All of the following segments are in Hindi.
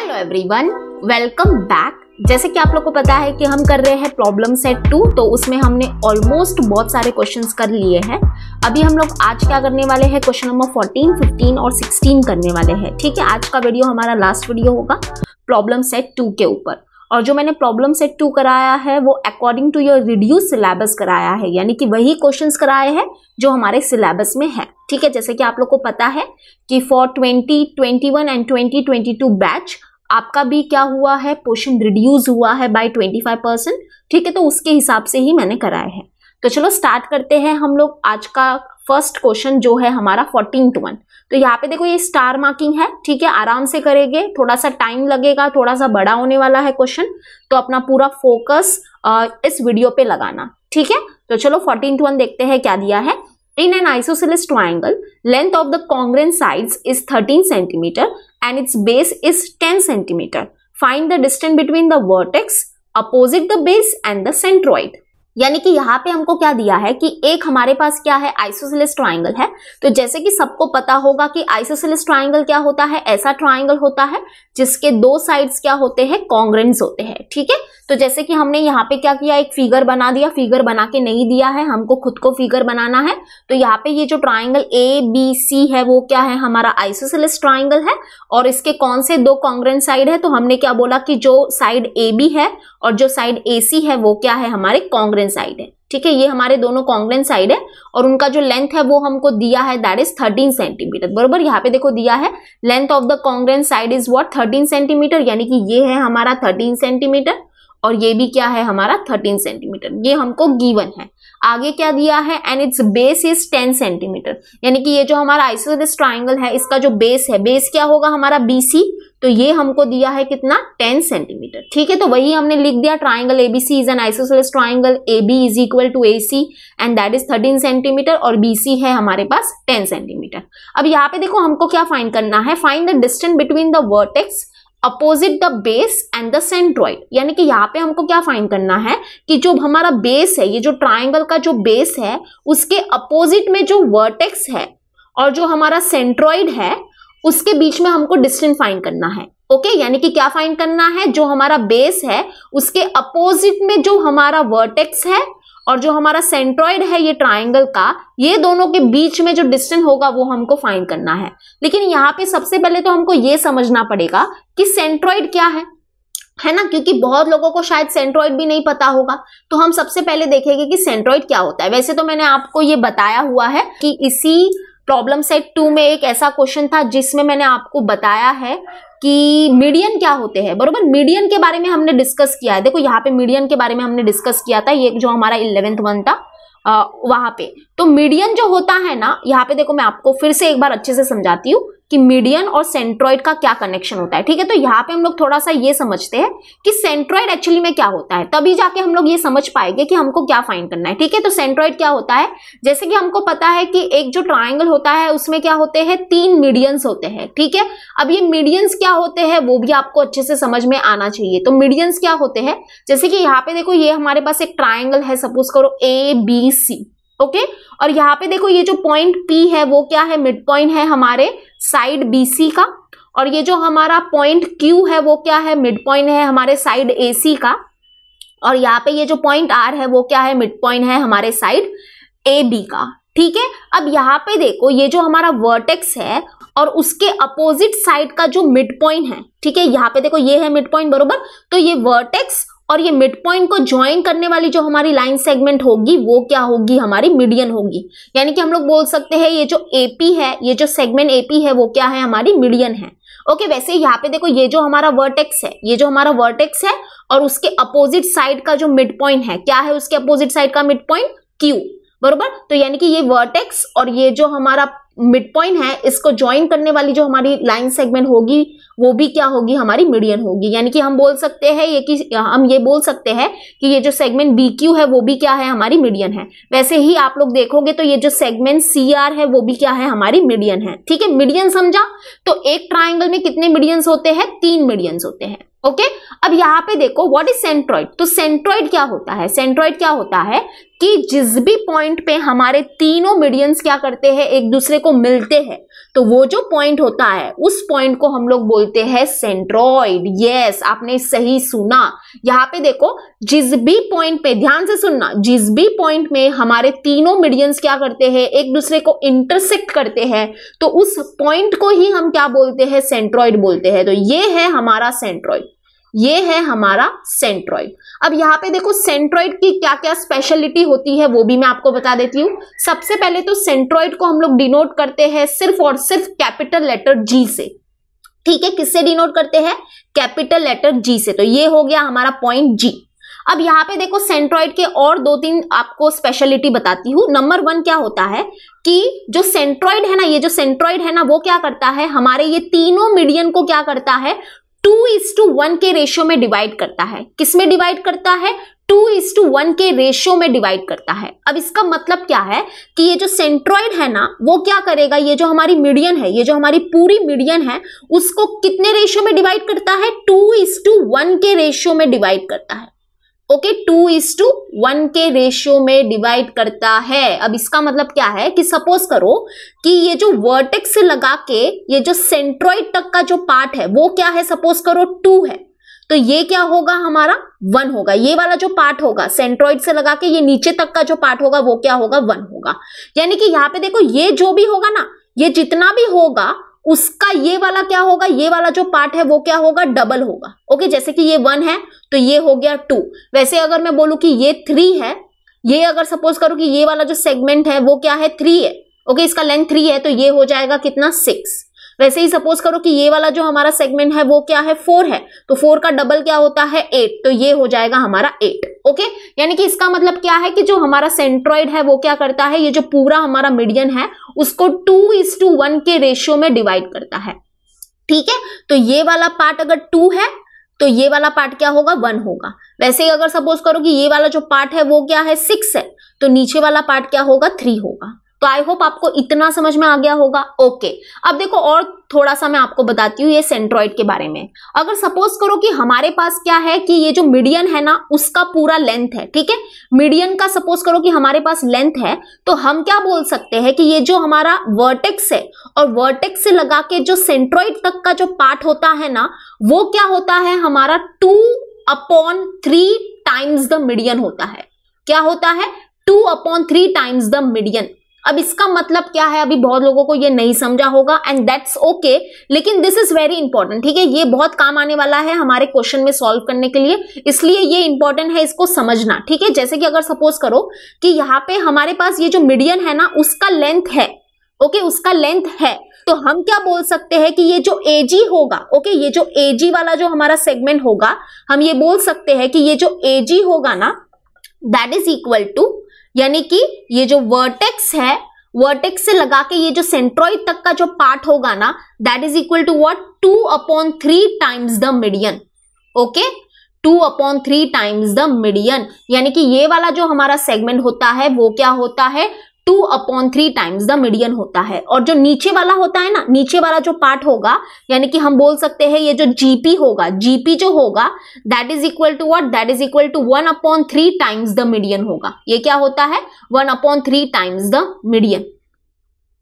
हेलो एवरीवन वेलकम बैक जैसे कि आप लोग को पता है कि हम कर रहे हैं प्रॉब्लम सेट टू तो उसमें हमने ऑलमोस्ट बहुत सारे क्वेश्चंस कर लिए हैं अभी हम लोग आज क्या करने वाले हैं क्वेश्चन नंबर 14, 15 और 16 करने वाले हैं ठीक है आज का वीडियो हमारा लास्ट वीडियो होगा प्रॉब्लम सेट टू के ऊपर और जो मैंने प्रॉब्लम सेट टू कराया है वो according to your reduce syllabus कराया है यानी कि वही क्वेश्चंस कराए हैं जो हमारे सिलेबस में है ठीक है जैसे कि आप लोग को पता है कि for twenty one and 2022 batch आपका भी क्या हुआ है पोर्शन रिड्यूस हुआ है बाय 25 परसेंट ठीक है तो उसके हिसाब से ही मैंने कराया है तो चलो स्टार्ट करते हैं हम लोग आज का फर्स्ट क्वेश्चन जो है हमारा फोर्टीन टू वन तो यहाँ पे देखो ये स्टार मार्किंग है ठीक है आराम से करेंगे थोड़ा सा टाइम लगेगा थोड़ा सा बड़ा होने वाला है क्वेश्चन तो अपना पूरा फोकस इस वीडियो पे लगाना ठीक है तो चलो फोर्टीन टू वन देखते हैं क्या दिया है in an isosceles triangle length of the congruent sides is 13 centimetre and its base is 10 centimeter. Find the distance between the vertex, opposite the base and the centroid. यानी कि यहाँ पे हमको क्या दिया है कि एक हमारे पास क्या है आइसोसिलिस ट्राइंगल है तो जैसे कि सबको पता होगा कि आइसोसिलिस ट्राइंगल क्या होता है ऐसा ट्राइंगल होता है जिसके दो साइड्स क्या होते हैं कॉन्ग्रेंस होते हैं ठीक है तो जैसे कि हमने यहाँ पे क्या किया एक फिगर बना दिया फिगर बना के नहीं दिया है हमको खुद को फिगर बनाना है तो यहाँ पे ये जो ट्राइंगल ए बी सी है वो क्या है हमारा आइसोसेलिस ट्राइंगल है और इसके कौन से दो कॉन्ग्रेन साइड है तो हमने क्या बोला कि जो साइड ए बी है और जो साइड ए सी है वो क्या है हमारे कॉन्ग्रेंट साइड है ठीक है ये हमारे दोनों कॉन्ग्रेंट साइड है और उनका जो लेंथ है वो हमको दिया है दैट इज थर्टीन सेंटीमीटर बरोबर यहाँ पे देखो दिया है length of the congruent side is what thirteen centimetre यानी कि ये है हमारा थर्टीन सेंटीमीटर और ये भी क्या है हमारा थर्टीन सेंटीमीटर ये हमको गिवन है आगे क्या दिया है and its base is ten centimetre यानी कि ये जो हमारा आइसोलेस ट्राइंगल है इसका जो बेस है बेस क्या होगा हमारा बीसी तो ये हमको दिया है कितना 10 सेंटीमीटर ठीक है तो वही हमने लिख दिया triangle C is an isosceles triangle A B is equal to A C and that is 13 centimetre और सी है हमारे पास 10 सेंटीमीटर अब यहाँ पे देखो हमको क्या फाइंड करना है find the distance between the vertex opposite the base and the centroid यानी कि यहाँ पे हमको क्या फाइन करना है कि जो हमारा बेस है ये जो ट्राइंगल का जो बेस है उसके अपोजिट में जो वर्टेक्स है और जो हमारा सेंट्रॉइड है उसके बीच में हमको डिस्टेंस फाइन करना है ओके okay? यानी कि क्या फाइन करना है जो हमारा बेस है उसके अपोजिट में जो हमारा वर्टेक्स है और जो हमारा सेंट्रॉइड है ये ट्राइंगल का ये दोनों के बीच में जो डिस्टेंस होगा वो हमको फाइन करना है लेकिन यहाँ पे सबसे पहले तो हमको ये समझना पड़ेगा कि सेंट्रॉइड क्या है है ना क्योंकि बहुत लोगों को शायद सेंट्रॉइड भी नहीं पता होगा तो हम सबसे पहले देखेंगे कि सेंट्रॉइड क्या होता है वैसे तो मैंने आपको ये बताया हुआ है कि इसी प्रॉब्लम सेट टू में एक ऐसा क्वेश्चन था जिसमें मैंने आपको बताया है कि मीडियन क्या होते हैं बरोबर मीडियन के बारे में हमने डिस्कस किया है देखो यहाँ पे मीडियन के बारे में हमने डिस्कस किया था ये जो हमारा इलेवेंथ वन था वहां पे तो मीडियन जो होता है ना यहाँ पे देखो मैं आपको फिर से एक बार अच्छे से समझाती हूँ कि मीडियन और सेंट्रॉइड का क्या कनेक्शन होता है ठीक है तो यहाँ पे हम लोग थोड़ा सा ये समझते हैं कि सेंट्रॉइड एक्चुअली में क्या होता है तभी जाके हम लोग ये समझ पाएंगे कि हमको क्या फाइन करना है ठीक है तो सेंट्रॉइड क्या होता है जैसे कि हमको पता है कि एक जो ट्राइंगल होता है उसमें क्या होते हैं तीन मीडियंस होते हैं ठीक है अब ये मीडियंस क्या होते हैं वो भी आपको अच्छे से समझ में आना चाहिए तो मीडियंस क्या होते हैं जैसे कि यहाँ पे देखो ये हमारे पास एक ट्राइंगल है सपोज करो A B C okay okay? और यहाँ पे देखो ये जो पॉइंट पी है वो क्या है मिड पॉइंट है हमारे साइड बीसी का और ये जो हमारा पॉइंट क्यू है वो क्या है मिड पॉइंट है हमारे साइड एसी का और यहाँ पे ये जो पॉइंट आर है वो क्या है मिड पॉइंट है हमारे साइड ए बी का ठीक है अब यहाँ पे देखो ये जो हमारा वर्टेक्स है और उसके अपोजिट साइड का जो मिड पॉइंट है ठीक है यहाँ पे देखो ये है मिड पॉइंट बरोबर तो ये वर्टेक्स और ये मिड पॉइंट को ज्वाइन करने वाली जो हमारी लाइन सेगमेंट होगी वो क्या होगी हमारी मीडियन होगी यानी कि हम लोग बोल सकते हैं ये जो एपी है ये जो सेगमेंट एपी है वो क्या है हमारी मीडियन है ओके okay, वैसे यहाँ पे देखो ये जो हमारा वर्टेक्स है ये जो हमारा वर्टेक्स है और उसके अपोजिट साइड का जो मिड पॉइंट है क्या है उसके अपोजिट साइड का मिड पॉइंट क्यू बरोबर तो यानी कि ये वर्टेक्स और ये जो हमारा मिड पॉइंट है इसको ज्वाइन करने वाली जो हमारी लाइन सेगमेंट होगी वो भी क्या होगी हमारी मीडियन होगी यानी कि हम बोल सकते हैं ये कि हम ये बोल सकते हैं कि ये जो सेगमेंट बी क्यू है वो भी क्या है हमारी मीडियन है वैसे ही आप लोग देखोगे तो ये जो सेगमेंट सी आर है वो भी क्या है हमारी मीडियन है ठीक है मीडियन समझा तो एक ट्राइंगल में कितने मीडियंस होते हैं तीन मीडियंस होते हैं ओके okay? अब यहाँ पे देखो व्हाट इज सेंट्रॉइड तो सेंट्रॉइड क्या होता है सेंट्रॉइड क्या होता है कि जिस भी पॉइंट पे हमारे तीनों मीडियंस क्या करते हैं एक दूसरे को मिलते हैं तो वो जो पॉइंट होता है उस पॉइंट को हम लोग बोलते हैं सेंट्रॉइड यस आपने सही सुना यहाँ पे देखो जिस भी पॉइंट पे ध्यान से सुनना जिस भी पॉइंट में हमारे तीनों मीडियंस क्या करते हैं एक दूसरे को इंटरसेक्ट करते हैं तो उस पॉइंट को ही हम क्या बोलते हैं सेंट्रॉइड बोलते हैं तो ये है हमारा सेंट्रॉइड ये है हमारा सेंट्रॉइड अब यहाँ पे देखो सेंट्रॉइड की क्या क्या स्पेशलिटी होती है वो भी मैं आपको बता देती हूँ सबसे पहले तो सेंट्रॉइड को हम लोग डिनोट करते हैं सिर्फ और सिर्फ कैपिटल लेटर जी से ठीक है किससे डिनोट करते हैं कैपिटल लेटर जी से तो ये हो गया हमारा पॉइंट जी अब यहाँ पे देखो सेंट्रॉइड के और दो तीन आपको स्पेशलिटी बताती हूँ नंबर वन क्या होता है कि जो सेंट्रॉइड है ना ये जो सेंट्रॉइड है ना वो क्या करता है हमारे ये तीनों मीडियन को क्या करता है टू इज टू वन के रेशियो में डिवाइड करता है किस में डिवाइड करता है टू इज टू वन के रेशियो में डिवाइड करता है अब इसका मतलब क्या है कि ये जो सेंट्रॉइड है ना वो क्या करेगा ये जो हमारी मीडियन है ये जो हमारी पूरी मीडियन है उसको कितने रेशियो में डिवाइड करता है टू इज टू वन के रेशियो में डिवाइड करता है okay two is to one के रेशियो में डिवाइड करता है अब इसका मतलब क्या है कि सपोज करो कि ये जो वर्टेक्स से लगा के ये जो सेंट्रोइड तक का जो पार्ट है वो क्या है सपोज करो टू है तो ये क्या होगा हमारा वन होगा ये वाला जो पार्ट होगा सेंट्रोइड से लगा के ये नीचे तक का जो पार्ट होगा वो क्या होगा वन होगा यानी कि यहाँ पे देखो ये जो भी होगा ना ये जितना भी होगा उसका ये वाला क्या होगा ये वाला जो पार्ट है वो क्या होगा डबल होगा ओके जैसे कि ये वन है तो ये हो गया टू वैसे अगर मैं बोलूँ कि ये थ्री है ये अगर सपोज करो कि ये वाला जो सेगमेंट है वो क्या है थ्री है ओके इसका लेंथ थ्री है तो ये हो जाएगा कितना सिक्स वैसे ही सपोज करो कि ये वाला जो हमारा सेगमेंट है वो क्या है फोर है तो फोर का डबल क्या होता है एट तो ये हो जाएगा हमारा एट ओके यानी कि इसका मतलब क्या है कि जो हमारा सेंट्रॉइड है वो क्या करता है ये जो पूरा हमारा मीडियन है उसको टू इज टू वन के रेशियो में डिवाइड करता है ठीक है तो ये वाला पार्ट अगर टू है तो ये वाला पार्ट क्या होगा वन होगा वैसे ही अगर सपोज करो कि ये वाला जो पार्ट है वो क्या है सिक्स है तो नीचे वाला पार्ट क्या होगा थ्री होगा तो आई होप आपको इतना समझ में आ गया होगा ओके अब देखो और थोड़ा सा मैं आपको बताती हूँ ये सेंट्रॉइड के बारे में अगर सपोज करो कि हमारे पास क्या है कि ये जो मीडियन है ना उसका पूरा लेंथ है ठीक है मीडियन का सपोज करो कि हमारे पास लेंथ है तो हम क्या बोल सकते हैं कि ये जो हमारा वर्टेक्स है और वर्टेक्स से लगा के जो सेंट्रॉइड तक का जो पार्ट होता है ना वो क्या होता है हमारा two upon three times the median होता है क्या होता है two upon three times the median अब इसका मतलब क्या है अभी बहुत लोगों को ये नहीं समझा होगा एंड दैट्स ओके लेकिन दिस इज वेरी इंपॉर्टेंट ठीक है ये बहुत काम आने वाला है हमारे क्वेश्चन में सॉल्व करने के लिए इसलिए ये इंपॉर्टेंट है इसको समझना ठीक है जैसे कि अगर सपोज करो कि यहाँ पे हमारे पास ये जो मीडियन है ना उसका लेंथ है ओके उसका लेंथ है तो हम क्या बोल सकते हैं कि ये जो एजी होगा ओके ये जो एजी वाला जो हमारा सेगमेंट होगा हम ये बोल सकते हैं कि ये जो एजी होगा ना दैट इज इक्वल टू यानी कि ये जो वर्टेक्स है वर्टेक्स से लगा के ये जो सेंट्रोइड तक का जो पार्ट होगा ना that is equal to what two upon three times the median okay two upon three times the median यानी कि ये वाला जो हमारा सेगमेंट होता है वो क्या होता है two upon three times the median होता है और जो नीचे वाला होता है ना नीचे वाला जो पार्ट होगा यानी कि हम बोल सकते हैं ये जो जीपी होगा जीपी जो होगा that is equal to what that is equal to one upon three times the median होगा ये क्या होता है one upon three times the median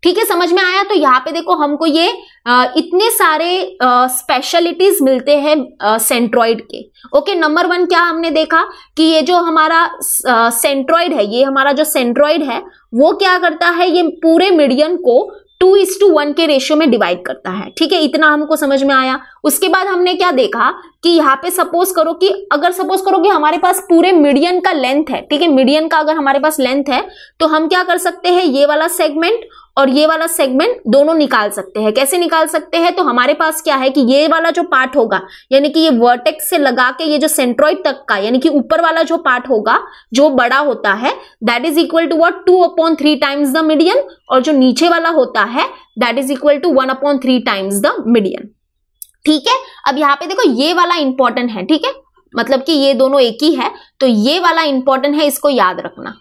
ठीक है समझ में आया तो यहाँ पे देखो हमको ये आ, इतने सारे स्पेशलिटीज मिलते हैं सेंट्रॉइड के ओके नंबर वन क्या हमने देखा कि ये जो हमारा सेंट्रॉइड है ये हमारा जो सेंट्रॉइड है वो क्या करता है ये पूरे मीडियन को टू इज टू वन के रेशियो में डिवाइड करता है ठीक है इतना हमको समझ में आया उसके बाद हमने क्या देखा कि यहाँ पे सपोज करो कि अगर सपोज करो कि हमारे पास पूरे मीडियन का लेंथ है ठीक है मीडियन का अगर हमारे पास लेंथ है तो हम क्या कर सकते हैं ये वाला सेगमेंट और ये वाला सेगमेंट दोनों निकाल सकते हैं कैसे निकाल सकते हैं तो हमारे पास क्या है कि ये वाला जो पार्ट होगा यानी कि ये वर्टेक्स से लगा के ये जो सेंट्रोइड तक का यानी कि ऊपर वाला जो पार्ट होगा जो बड़ा होता है that is equal to what two upon three times the median और जो नीचे वाला होता है that is equal to one upon three times the median ठीक है अब यहाँ पे देखो ये वाला इंपॉर्टेंट है ठीक है मतलब कि ये दोनों एक ही है तो ये वाला इंपॉर्टेंट है इसको याद रखना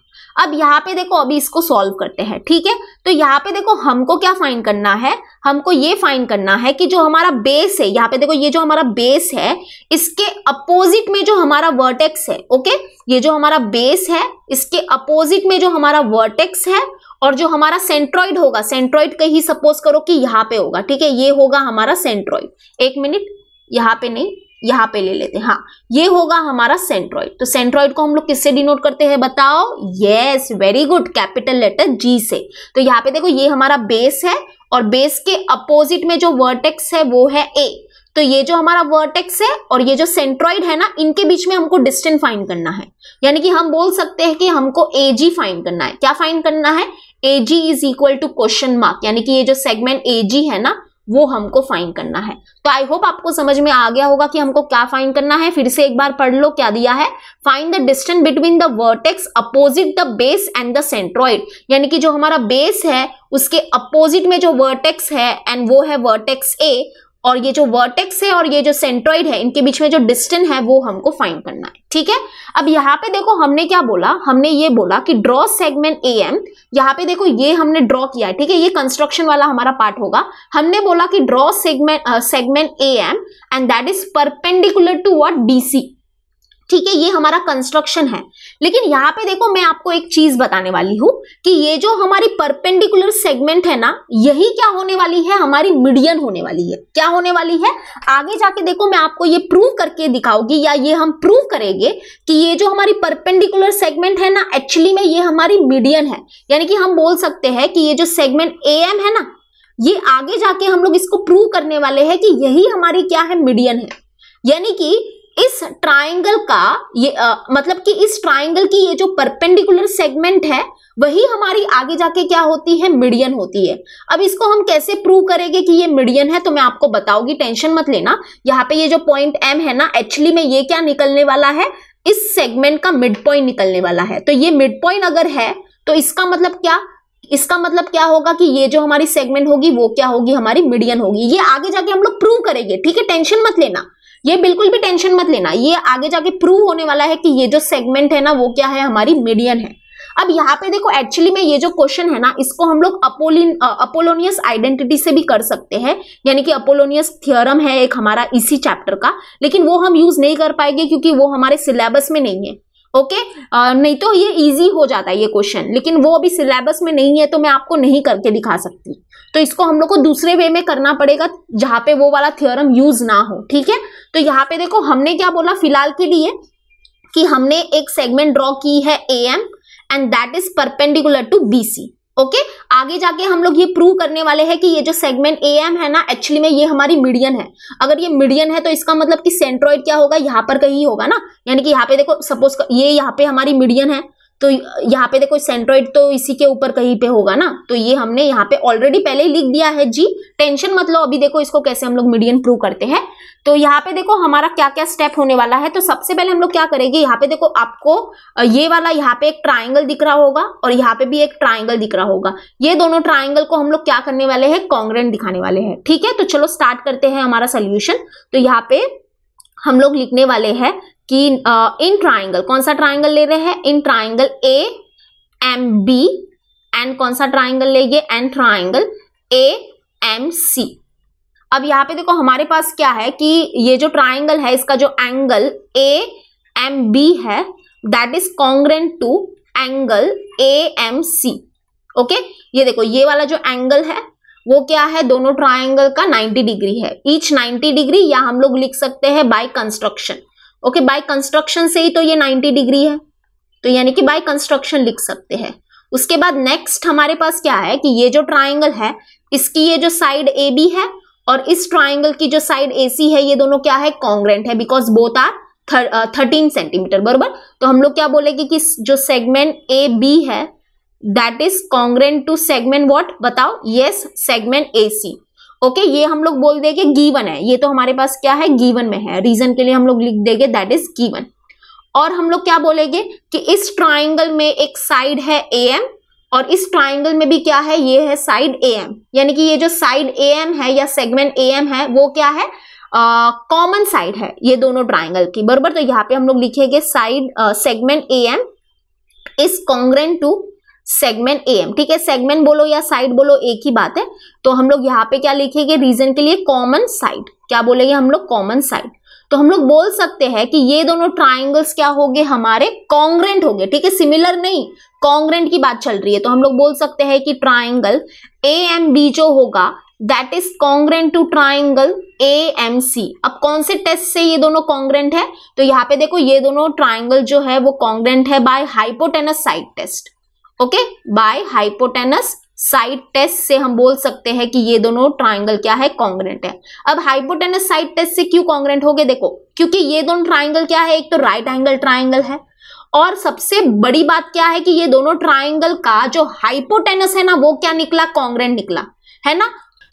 अब यहाँ पे देखो अभी इसको सॉल्व करते हैं ठीक है तो यहाँ पे देखो हमको क्या फाइन करना है हमको ये फाइन करना है कि जो हमारा बेस है यहाँ पे देखो ये जो हमारा बेस है इसके अपोजिट में जो हमारा वर्टेक्स है ओके ये जो हमारा बेस है इसके अपोजिट में जो हमारा वर्टेक्स है और जो हमारा सेंट्रॉइड होगा सेंट्रॉइड कहीं सपोज करो कि यहाँ पे होगा ठीक है ये होगा हमारा सेंट्रॉइड एक मिनट यहाँ पे नहीं यहाँ पे ले लेते हैं हाँ ये होगा हमारा सेंट्रॉइड तो सेंट्रॉइड को हम लोग किससे डिनोट करते हैं बताओ yes very good capital letter G से तो यहाँ पे देखो ये हमारा बेस है और बेस के अपोजिट में जो वर्टेक्स है वो है ए तो ये जो हमारा वर्टेक्स है और ये जो सेंट्रॉइड है ना इनके बीच में हमको डिस्टेंस फाइंड करना है यानी कि हम बोल सकते हैं कि हमको ए जी फाइंड करना है क्या फाइंड करना है A G is equal to question mark यानी कि ये जो सेगमेंट ए जी है ना वो हमको फाइन करना है तो आई होप आपको समझ में आ गया होगा कि हमको क्या फाइन करना है फिर से एक बार पढ़ लो क्या दिया है find the distance between the vertex opposite the base and the centroid यानी कि जो हमारा बेस है उसके अपोजिट में जो वर्टेक्स है एंड वो है वर्टेक्स ए और ये जो वर्टेक्स है और ये जो सेंट्रॉइड है इनके बीच में जो डिस्टेंस है वो हमको फाइंड करना है ठीक है अब यहाँ पे देखो हमने क्या बोला हमने ये बोला कि ड्रॉ सेगमेंट ए एम यहाँ पे देखो ये हमने ड्रॉ किया है ठीक है ये कंस्ट्रक्शन वाला हमारा पार्ट होगा हमने बोला कि draw segment segment A M and that is perpendicular to what D C ठीक है ये हमारा कंस्ट्रक्शन है लेकिन यहाँ पे देखो मैं आपको एक चीज बताने वाली हूँ कि ये जो हमारी परपेंडिकुलर सेगमेंट है ना यही क्या होने वाली है हमारी मीडियन होने वाली है क्या होने वाली है आगे जाके देखो मैं आपको ये प्रूव करके दिखाऊंगी या ये हम प्रूव करेंगे कि ये जो हमारी परपेंडिकुलर सेगमेंट है ना एक्चुअली में ये हमारी मीडियन है यानी कि हम बोल सकते हैं कि ये जो सेगमेंट ए है ना ये आगे जाके हम लोग इसको प्रूव करने वाले हैं कि यही हमारी क्या है मीडियन है यानी कि इस ट्राइंगल का ये आ, मतलब कि इस ट्राइंगल की ये जो परपेंडिकुलर सेगमेंट है वही हमारी आगे जाके क्या होती है मीडियन होती है अब इसको हम कैसे प्रूव करेंगे कि ये मीडियन है तो मैं आपको बताऊंगी टेंशन मत लेना यहाँ पे ये जो पॉइंट एम है ना एक्चुअली में ये क्या निकलने वाला है इस सेगमेंट का मिड पॉइंट निकलने वाला है तो ये मिड पॉइंट अगर है तो इसका मतलब क्या इसका मतलब क्या होगा कि ये जो हमारी सेगमेंट होगी वो क्या होगी हमारी मीडियन होगी ये आगे जाके हम लोग प्रूव करेंगे ठीक है टेंशन मत लेना ये बिल्कुल भी टेंशन मत लेना ये आगे जाके प्रूव होने वाला है कि ये जो सेगमेंट है ना वो क्या है हमारी मीडियन है अब यहाँ पे देखो एक्चुअली में ये जो क्वेश्चन है ना इसको हम लोग अपोलिन अपोलोनियस आइडेंटिटी से भी कर सकते हैं यानी कि अपोलोनियस थियोरम है एक हमारा इसी चैप्टर का लेकिन वो हम यूज नहीं कर पाएंगे क्योंकि वो हमारे सिलेबस में नहीं है ओके आ, uh, नहीं तो ये इजी हो जाता है ये क्वेश्चन लेकिन वो अभी सिलेबस में नहीं है तो मैं आपको नहीं करके दिखा सकती तो इसको हम लोग को दूसरे वे में करना पड़ेगा जहां पे वो वाला थियोरम यूज ना हो ठीक है तो यहाँ पे देखो हमने क्या बोला फिलहाल के लिए कि हमने एक सेगमेंट ड्रॉ की है A M and that is perpendicular to B C okay okay? आगे जाके हम लोग ये प्रूव करने वाले हैं कि ये जो सेगमेंट ए एम है ना एक्चुअली में ये हमारी मीडियन है अगर ये मीडियन है तो इसका मतलब कि सेंट्रॉइड क्या होगा यहाँ पर कहीं होगा ना यानी कि यहाँ पे देखो सपोज ये यहाँ पे हमारी मीडियन है तो यहाँ पे देखो सेंट्रोइड तो इसी के ऊपर कहीं पे होगा ना तो ये हमने यहाँ पे ऑलरेडी पहले ही लिख दिया है जी टेंशन मतलब अभी देखो इसको कैसे हम लोग मीडियन प्रूव करते हैं तो यहाँ पे देखो हमारा क्या क्या स्टेप होने वाला है तो सबसे पहले हम लोग क्या करेंगे यहाँ पे देखो आपको ये वाला यहाँ पे एक ट्राइंगल दिख रहा होगा और यहाँ पे भी एक ट्राइंगल दिख रहा होगा ये दोनों ट्राइंगल को हम लोग क्या करने वाले हैं कॉन्ग्रेंट दिखाने वाले हैं ठीक है तो चलो स्टार्ट करते हैं हमारा सोल्यूशन तो यहाँ पे हम लोग लिखने वाले हैं कि इन ट्राइंगल कौन सा ट्राइंगल ले रहे हैं in triangle A M B and कौन सा ट्राइंगल लेंगे and triangle A M C अब यहाँ पे देखो हमारे पास क्या है कि ये जो ट्राइंगल है इसका जो एंगल ए एम बी है that is congruent to angle A M C okay ये देखो ये वाला जो एंगल है वो क्या है दोनों ट्राइंगल का 90 डिग्री है ईच 90 डिग्री या हम लोग लिख सकते हैं by construction okay by construction से ही तो ये 90 डिग्री है तो यानी कि बाय कंस्ट्रक्शन लिख सकते हैं उसके बाद नेक्स्ट हमारे पास क्या है कि ये जो ट्राइंगल है इसकी ये जो साइड ए बी है और इस ट्राइंगल की जो साइड ए सी है ये दोनों क्या है कॉन्ग्रेंट है because both are thirteen centimetre बरबर तो हम लोग क्या बोलेंगे कि जो सेगमेंट ए बी है that is congruent to segment what बताओ yes segment A C okay ये हम लोग बोल देंगे गीवन है ये तो हमारे पास क्या है गीवन में है रीजन के लिए हम लोग लिख देंगे दैट इज गीवन और हम लोग क्या बोलेंगे कि इस ट्राइंगल में एक साइड है ए एम और इस ट्राइंगल में भी क्या है ये है साइड ए एम यानी कि ये जो साइड ए एम है या सेगमेंट ए एम है वो क्या है कॉमन uh, साइड है ये दोनों ट्राइंगल की बरबर तो यहाँ पे हम लोग लिखेंगे side segment A M is congruent to segment A M ठीक है सेगमेंट बोलो या साइड बोलो एक ही बात है तो हम लोग यहाँ पे क्या लिखेंगे रीजन के लिए कॉमन साइड क्या बोलेंगे हम लोग कॉमन साइड तो हम लोग बोल सकते हैं कि ये दोनों ट्राइंगल्स क्या हो गए हमारे कॉन्ग्रेंट हो गए ठीक है सिमिलर नहीं कॉन्ग्रेंट की बात चल रही है तो हम लोग बोल सकते हैं कि ट्राइंगल ए एम बी जो होगा that is congruent to triangle A M C अब कौन से टेस्ट से ये दोनों कॉन्ग्रेंट है तो यहाँ पे देखो ये दोनों ट्राइंगल जो है वो कॉन्ग्रेंट है by hypotenuse side test okay by hypotenuse side test से हम बोल सकते हैं कि ये दोनों ट्राइंगल क्या है कॉन्ग्रेंट है अब हाइपोटेनस साइड टेस्ट से क्यों कॉन्ग्रेंट हो गए देखो क्योंकि ये दोनों ट्राइंगल क्या है एक तो राइट एंगल ट्राइंगल है और सबसे बड़ी बात क्या है कि ये दोनों ट्राइंगल का जो हाइपोटेनस है ना वो क्या निकला कॉन्ग्रेंट निकला है ना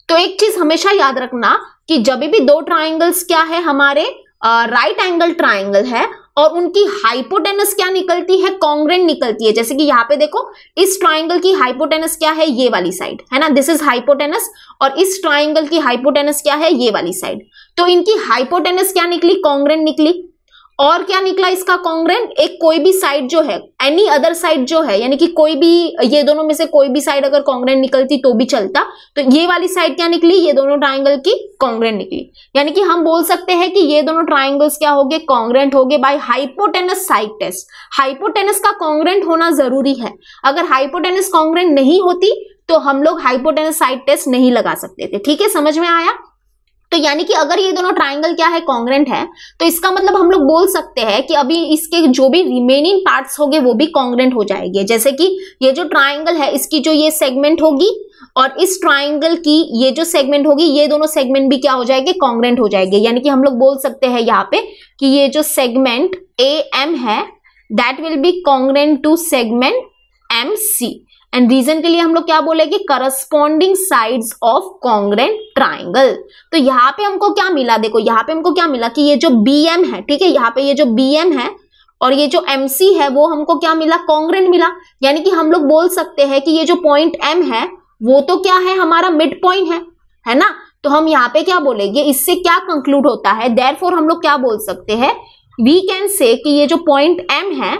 तो एक चीज हमेशा याद रखना कि जब भी दो ट्राइंगल्स क्या है हमारे राइट एंगल ट्राइंगल है और उनकी हाइपोटेनस क्या निकलती है कॉन्ग्रेंट निकलती है जैसे कि यहाँ पे देखो इस ट्राइंगल की हाइपोटेनस क्या है ये वाली साइड है ना दिस इज हाइपोटेनस और इस ट्राइंगल की हाइपोटेनस क्या है ये वाली साइड तो इनकी हाइपोटेनस क्या निकली कॉन्ग्रेंट निकली और क्या निकला इसका कॉन्ग्रेंट एक कोई भी साइड जो है एनी अदर साइड जो है यानी कि कोई भी ये दोनों में से कोई भी साइड अगर कॉन्ग्रेंट निकलती तो भी चलता तो ये वाली साइड क्या निकली ये दोनों ट्राइंगल की कॉन्ग्रेंट निकली यानी कि हम बोल सकते हैं कि ये दोनों ट्राइंगल्स क्या हो गए कॉन्ग्रेंट हो गए by hypotenuse side test hypotenuse का कॉन्ग्रेंट होना जरूरी है अगर हाइपोटेनस कॉन्ग्रेंट नहीं होती तो हम लोग हाइपोटेनस साइड टेस्ट नहीं लगा सकते थे ठीक है समझ में आया तो यानी कि अगर ये दोनों ट्राइंगल क्या है कॉन्ग्रेंट है तो इसका मतलब हम लोग बोल सकते हैं कि अभी इसके जो भी रिमेनिंग पार्ट्स हो वो भी कॉन्ग्रेंट हो जाएंगे जैसे कि ये जो ट्राइंगल है इसकी जो ये सेगमेंट होगी और इस ट्राइंगल की ये जो सेगमेंट होगी ये दोनों सेगमेंट भी क्या हो जाएंगे कॉन्ग्रेंट हो जाएंगे यानी कि हम लोग बोल सकते हैं यहाँ पे कि ये जो सेगमेंट ए एम है that will be congruent to segment M C and reason के लिए हम लोग क्या बोले कि corresponding side of congruent triangle तो यहाँ पे हमको क्या मिला देखो यहाँ पे हमको क्या मिला कि ये जो बी एम है ठीक है यहाँ पे ये जो बी एम है और ये जो एम सी है वो हमको क्या मिला कॉन्ग्रेंट मिला यानी कि हम लोग बोल सकते हैं कि ये जो पॉइंट एम है वो तो क्या है हमारा मिड पॉइंट है है ना तो हम यहाँ पे क्या बोलेंगे इससे क्या कंक्लूड होता है देर हम लोग क्या बोल सकते हैं वी कैन से कि ये जो पॉइंट एम है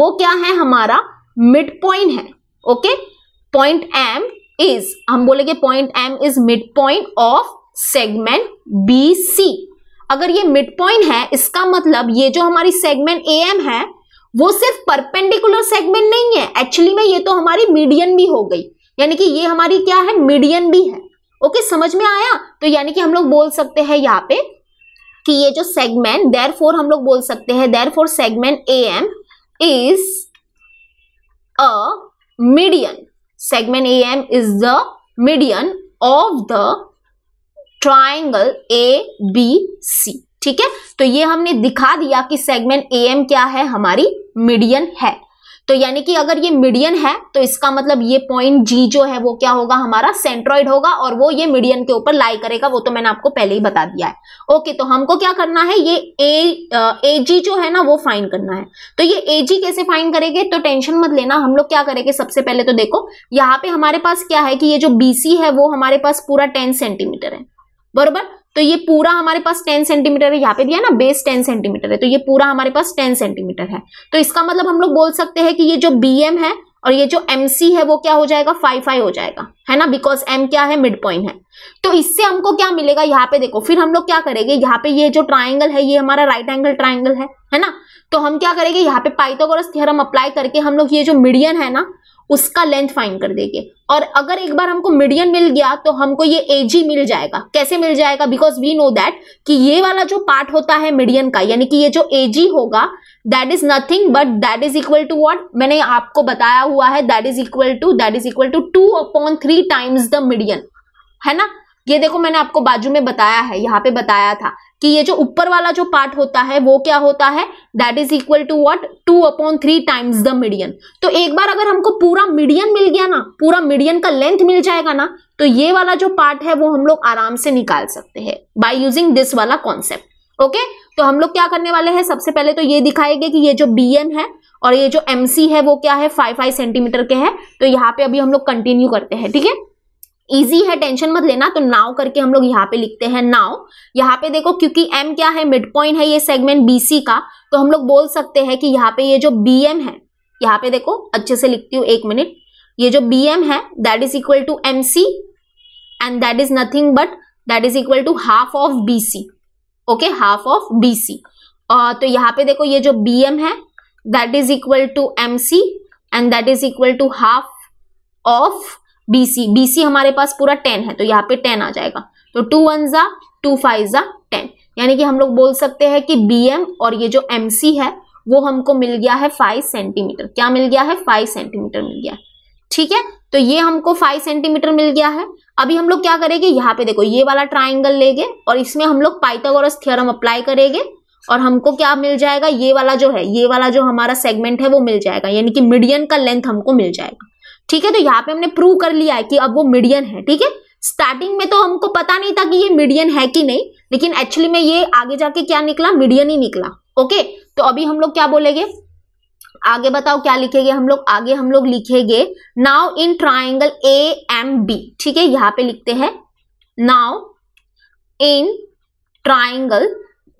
वो क्या है हमारा मिड पॉइंट है ओके पॉइंट एम इज हम बोलेंगे point M is mid point of segment B C अगर ये मिड पॉइंट है इसका मतलब ये जो हमारी सेगमेंट ए एम है वो सिर्फ परपेंडिकुलर सेगमेंट नहीं है एक्चुअली में ये तो हमारी मीडियन भी हो गई यानी कि ये हमारी क्या है मीडियन भी है ओके okay, समझ में आया तो यानी कि हम लोग बोल सकते हैं यहाँ पे कि ये जो सेगमेंट देर फोर हम लोग बोल सकते हैं therefore segment A M is a median segment am is the median of the triangle A B C ठीक है तो ये हमने दिखा दिया कि सेगमेंट ए एम क्या है हमारी मीडियन है तो यानी कि अगर ये मीडियन है तो इसका मतलब ये पॉइंट जी जो है वो क्या होगा हमारा सेंट्रॉइड होगा और वो ये मीडियन के ऊपर लाई करेगा वो तो मैंने आपको पहले ही बता दिया है ओके तो हमको क्या करना है ये ए ए जी जो है ना वो फाइन करना है तो ये ए जी कैसे फाइन करेंगे तो टेंशन मत लेना हम लोग क्या करेंगे सबसे पहले तो देखो यहाँ पे हमारे पास क्या है कि ये जो बी सी है वो हमारे पास पूरा टेन सेंटीमीटर है बरोबर तो ये पूरा हमारे पास टेन सेंटीमीटर है यहाँ पे दिया ना बेस टेन सेंटीमीटर है तो ये पूरा हमारे पास टेन सेंटीमीटर है तो इसका मतलब हम लोग बोल सकते हैं कि ये जो बी एम है और ये जो एम सी है वो क्या हो जाएगा फाइव फाइव हो जाएगा है ना बिकॉज एम क्या है मिड पॉइंट है तो इससे हमको क्या मिलेगा यहाँ पे देखो फिर हम लोग क्या करेंगे यहाँ पे ये जो ट्राइंगल है ये हमारा राइट एंगल ट्राइंगल है है ना तो हम क्या करेंगे यहाँ पे पाइथागोरस थ्योरम अप्लाई करके हम लोग ये जो मीडियन है ना उसका लेंथ फाइंड कर देंगे और अगर एक बार हमको मिडियन मिल गया तो हमको ये एजी मिल जाएगा कैसे मिल जाएगा बिकॉज वी नो दैट कि ये वाला जो पार्ट होता है मिडियन का यानी कि ये जो एजी होगा that is nothing but that is equal to what मैंने आपको बताया हुआ है that is equal to that is equal to two upon three times the median है ना ये देखो मैंने आपको बाजू में बताया है यहाँ पे बताया था कि ये जो ऊपर वाला जो पार्ट होता है वो क्या होता है that is equal to what two upon three times the median तो एक बार अगर हमको पूरा मीडियन मिल गया ना पूरा मीडियन का लेंथ मिल जाएगा ना तो ये वाला जो पार्ट है वो हम लोग आराम से निकाल सकते हैं बाय यूजिंग दिस वाला कॉन्सेप्ट ओके तो हम लोग क्या करने वाले हैं सबसे पहले तो ये दिखाएंगे कि ये जो बी है और ये जो एम सी है वो क्या है फाइव फाइव सेंटीमीटर के है तो यहाँ पे अभी हम लोग कंटिन्यू करते हैं ठीक है थीके? इजी है टेंशन मत लेना तो नाउ करके हम लोग यहाँ पे लिखते हैं नाउ यहाँ पे देखो क्योंकि एम क्या है मिड पॉइंट है ये सेगमेंट बीसी का तो हम लोग बोल सकते हैं कि यहाँ पे ये जो बी एम है यहाँ पे देखो अच्छे से लिखती हूँ एक मिनट ये जो बी एम है that is equal to M C and that is nothing but that is equal to half of B C okay half of B C तो यहाँ पे देखो ये जो बी एम है that is equal to M C and that is equal to half of BC BC हमारे पास पूरा टेन है तो यहाँ पे टेन आ जाएगा तो टू वन जा टू फाइव जा टेन यानी कि हम लोग बोल सकते हैं कि बी एम और ये जो एम सी है वो हमको मिल गया है फाइव सेंटीमीटर क्या मिल गया है फाइव सेंटीमीटर मिल गया है ठीक है तो ये हमको फाइव सेंटीमीटर मिल गया है अभी हम लोग क्या करेंगे यहाँ पे देखो ये वाला ट्राइंगल लेंगे और इसमें हम लोग पाइथागोरस थ्योरम अप्लाई करेंगे और हमको क्या मिल जाएगा ये वाला जो है ये वाला जो हमारा सेगमेंट है वो मिल जाएगा यानी कि मीडियन का लेंथ हमको मिल जाएगा ठीक है तो यहाँ पे हमने प्रूव कर लिया है कि अब वो मीडियन है ठीक है स्टार्टिंग में तो हमको पता नहीं था कि ये मीडियन है कि नहीं लेकिन एक्चुअली में ये आगे जाके क्या निकला मीडियन ही निकला ओके तो अभी हम लोग क्या बोलेंगे आगे बताओ क्या लिखेंगे हम लोग आगे हम लोग लिखेंगे now in triangle A M B ठीक है यहाँ पे लिखते हैं नाउ इन ट्राइंगल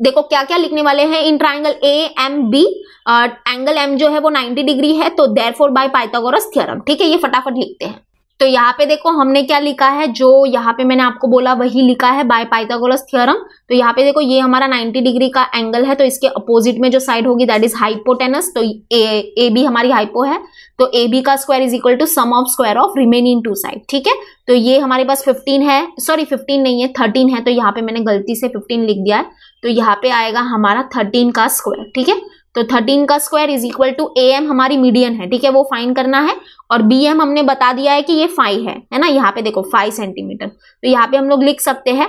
देखो क्या क्या लिखने वाले हैं in triangle A M B angle M जो है वो 90 डिग्री है तो therefore by Pythagoras theorem ठीक है ये फटाफट लिखते हैं तो यहाँ पे देखो हमने क्या लिखा है जो यहाँ पे मैंने आपको बोला वही लिखा है बाय पाइथागोरस थ्योरम तो यहाँ पे देखो ये हमारा 90 डिग्री का एंगल है तो इसके अपोजिट में जो साइड होगी दैट इज हाइपोटेनस तो ए बी हमारी हाइपो है तो ए बी का square is equal to sum of square of remaining two side ठीक है तो ये हमारे पास 15 है सॉरी 15 नहीं है 13 है तो यहाँ पे मैंने गलती से 15 लिख दिया है तो यहाँ पे आएगा हमारा 13 का स्क्वायर ठीक है तो 13 का square is equal to A M हमारी मीडियन है ठीक है वो फाइन करना है और बी एम हमने बता दिया है कि ये फाइव है है ना यहाँ पे देखो फाइव सेंटीमीटर तो यहाँ पे हम लोग लिख सकते हैं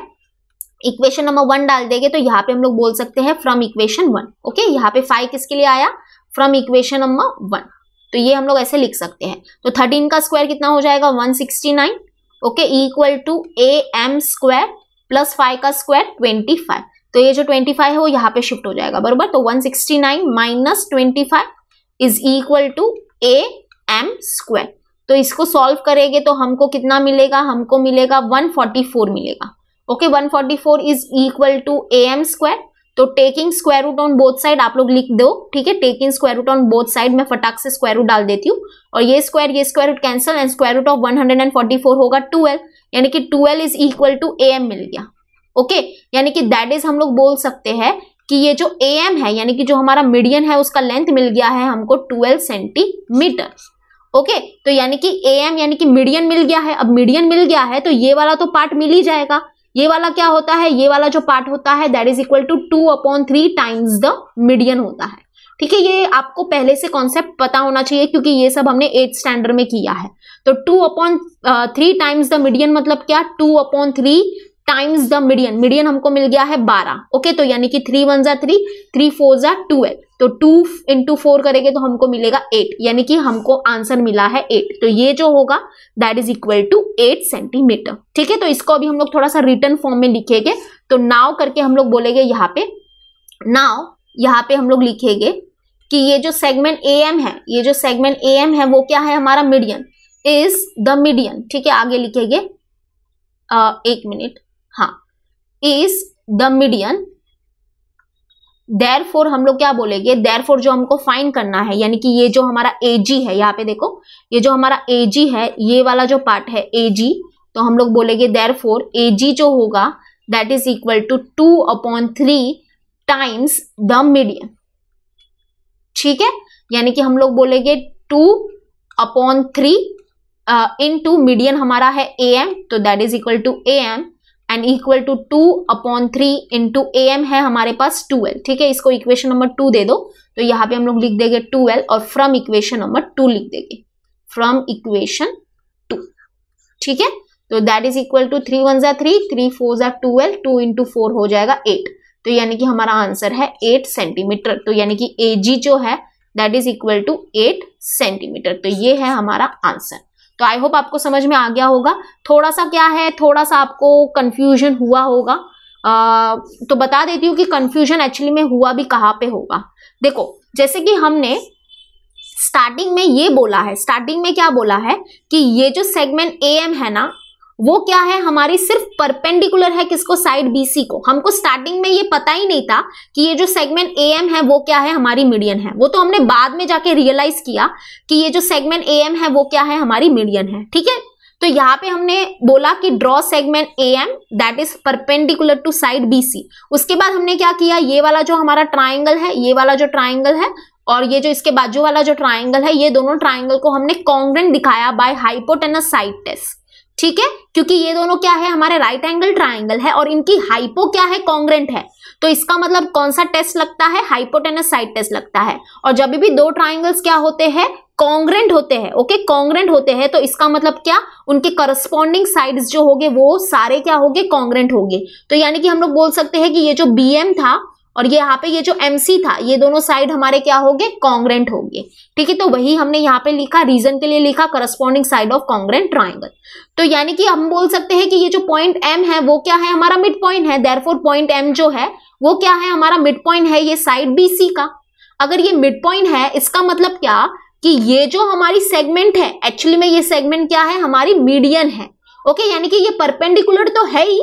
इक्वेशन नंबर वन डाल देंगे तो यहाँ पे हम लोग बोल सकते हैं फ्रॉम इक्वेशन वन ओके यहाँ पे फाइव किसके लिए आया फ्रॉम इक्वेशन नंबर वन तो ये हम लोग ऐसे लिख सकते हैं तो थर्टीन का स्क्वायर कितना हो जाएगा one sixty nine okay equal to A M square plus five का स्क्वायर ट्वेंटी फाइव तो ये जो 25 है वो यहाँ पे शिफ्ट हो जाएगा बरोबर तो 169 sixty nine minus twenty five is equal to A M square तो इसको सॉल्व करेंगे तो हमको कितना मिलेगा हमको मिलेगा 144 मिलेगा okay forty four is equal to A M square तो taking square root on both side आप लोग लिख दो ठीक है taking square root on both side में फटाक से स्क्वायर रूट डाल देती हूँ और ये स्क्वायर ये square root cancel and square root of 144 होगा 12 यानी कि 12 is equal to A M मिल गया ओके यानी कि दैट इज हम लोग बोल सकते हैं कि ये जो ए एम है यानी कि जो हमारा मीडियन है उसका लेंथ मिल गया है हमको ट्वेल्व सेंटीमीटर ओके तो यानी कि ए एम यानी कि मीडियन मिल गया है अब मीडियन मिल गया है तो ये वाला तो पार्ट मिल ही जाएगा ये वाला क्या होता है ये वाला जो पार्ट होता है that is equal to two upon three times the median होता है ठीक है ये आपको पहले से कॉन्सेप्ट पता होना चाहिए क्योंकि ये सब हमने एट स्टैंडर्ड में किया है तो two upon three times the median मतलब क्या two upon three times the median median हमको मिल गया है बारह ओके तो यानी कि थ्री वन जा थ्री थ्री फोर जा ट्वेल्व तो टू इंटू फोर करेंगे तो हमको मिलेगा एट यानी कि हमको आंसर मिला है एट तो ये जो होगा that is equal to eight centimetre ठीक है तो इसको अभी हम लोग थोड़ा सा रिटर्न फॉर्म में लिखेंगे तो नाव करके हम लोग बोलेंगे यहाँ पे नाव यहाँ पे हम लोग लिखेंगे कि ये जो सेगमेंट ए एम है ये जो सेगमेंट ए एम है वो क्या है हमारा मीडियन इज द मीडियन ठीक है आगे लिखेंगे एक minute is the median therefore हम लोग क्या बोलेंगे देर फोर जो हमको फाइन करना है यानी कि ये जो हमारा ए जी है यहाँ पे देखो ये जो हमारा ए जी है ये वाला जो पार्ट है ए जी तो हम लोग बोलेंगे देर फोर एजी जो होगा that is equal to two upon three times the median ठीक है यानी कि हम लोग बोलेंगे two upon three into median हमारा है ए एम तो that is equal to A M and equal to two upon three into A M है हमारे पास टूएल्व ठीक है इसको इक्वेशन नंबर टू दे दो तो यहाँ पे हम लोग लिख देंगे टूएल्व और फ्रॉम इक्वेशन नंबर टू लिख देंगे फ्रॉम इक्वेशन टू ठीक है तो that is equal to three one जार थ्री थ्री फोर जार टूएल्व टू इंटू फोर हो जाएगा एट तो यानी कि हमारा आंसर है एट सेंटीमीटर तो यानी कि ए जी जो है that is equal to eight centimetre तो ये है हमारा आंसर तो आई होप आपको समझ में आ गया होगा थोड़ा सा क्या है थोड़ा सा आपको कन्फ्यूजन हुआ होगा आ, तो बता देती हूँ कि कन्फ्यूजन एक्चुअली में हुआ भी कहाँ पे होगा देखो जैसे कि हमने स्टार्टिंग में ये बोला है स्टार्टिंग में क्या बोला है कि ये जो सेगमेंट ए एम है ना वो क्या है हमारी सिर्फ परपेंडिकुलर है किसको साइड बीसी को हमको स्टार्टिंग में ये पता ही नहीं था कि ये जो सेगमेंट ए एम है वो क्या है हमारी मीडियन है वो तो हमने बाद में जाके रियलाइज किया कि ये जो सेगमेंट ए एम है वो क्या है हमारी मीडियन है ठीक है तो यहाँ पे हमने बोला कि draw segment A M that is perpendicular to side B C उसके बाद हमने क्या किया ये वाला जो हमारा ट्राइंगल है ये वाला जो ट्राइंगल है और ये जो इसके बाजू वाला जो ट्राइंगल है ये दोनों ट्राइंगल को हमने कॉन्ग्रेंट दिखाया बाय हाइपोटेनस साइड टेस्ट ठीक है क्योंकि ये दोनों क्या है हमारे राइट एंगल ट्राइंगल है और इनकी हाइपो क्या है कॉन्ग्रेंट है तो इसका मतलब कौन सा टेस्ट लगता है हाइपोटेनस साइड टेस्ट लगता है और जब भी दो ट्राइंगल्स क्या होते हैं कॉन्ग्रेंट होते हैं ओके कॉन्ग्रेंट होते हैं तो इसका मतलब क्या उनके करस्पॉन्डिंग साइड्स जो होंगे वो सारे क्या होंगे कॉन्ग्रेंट होंगे तो यानी कि हम लोग बोल सकते हैं कि ये जो बी था और ये यहाँ पे ये जो एम था ये दोनों साइड हमारे क्या हो गए कॉन्ग्रेंट हो गए ठीक है तो वही हमने यहाँ पे लिखा रीजन के लिए लिखा corresponding side of congruent triangle तो यानी कि हम बोल सकते हैं कि ये जो पॉइंट एम है वो क्या है हमारा मिड पॉइंट है देरफोर पॉइंट एम जो है वो क्या है हमारा मिड पॉइंट है ये साइड बी सी का अगर ये मिड पॉइंट है इसका मतलब क्या कि ये जो हमारी सेगमेंट है एक्चुअली में ये सेगमेंट क्या है हमारी मीडियन है ओके यानी कि ये परपेंडिकुलर तो है ही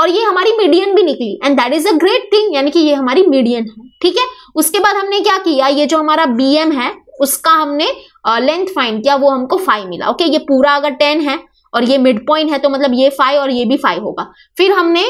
और ये हमारी मीडियन भी निकली and that is a great thing यानी कि ये हमारी मीडियन है ठीक है उसके बाद हमने क्या किया ये जो हमारा बी है उसका हमने लेंथ फाइंड किया वो हमको फाइव मिला ओके ये पूरा अगर टेन है और ये मिड पॉइंट है तो मतलब ये फाइव और ये भी फाइव होगा फिर हमने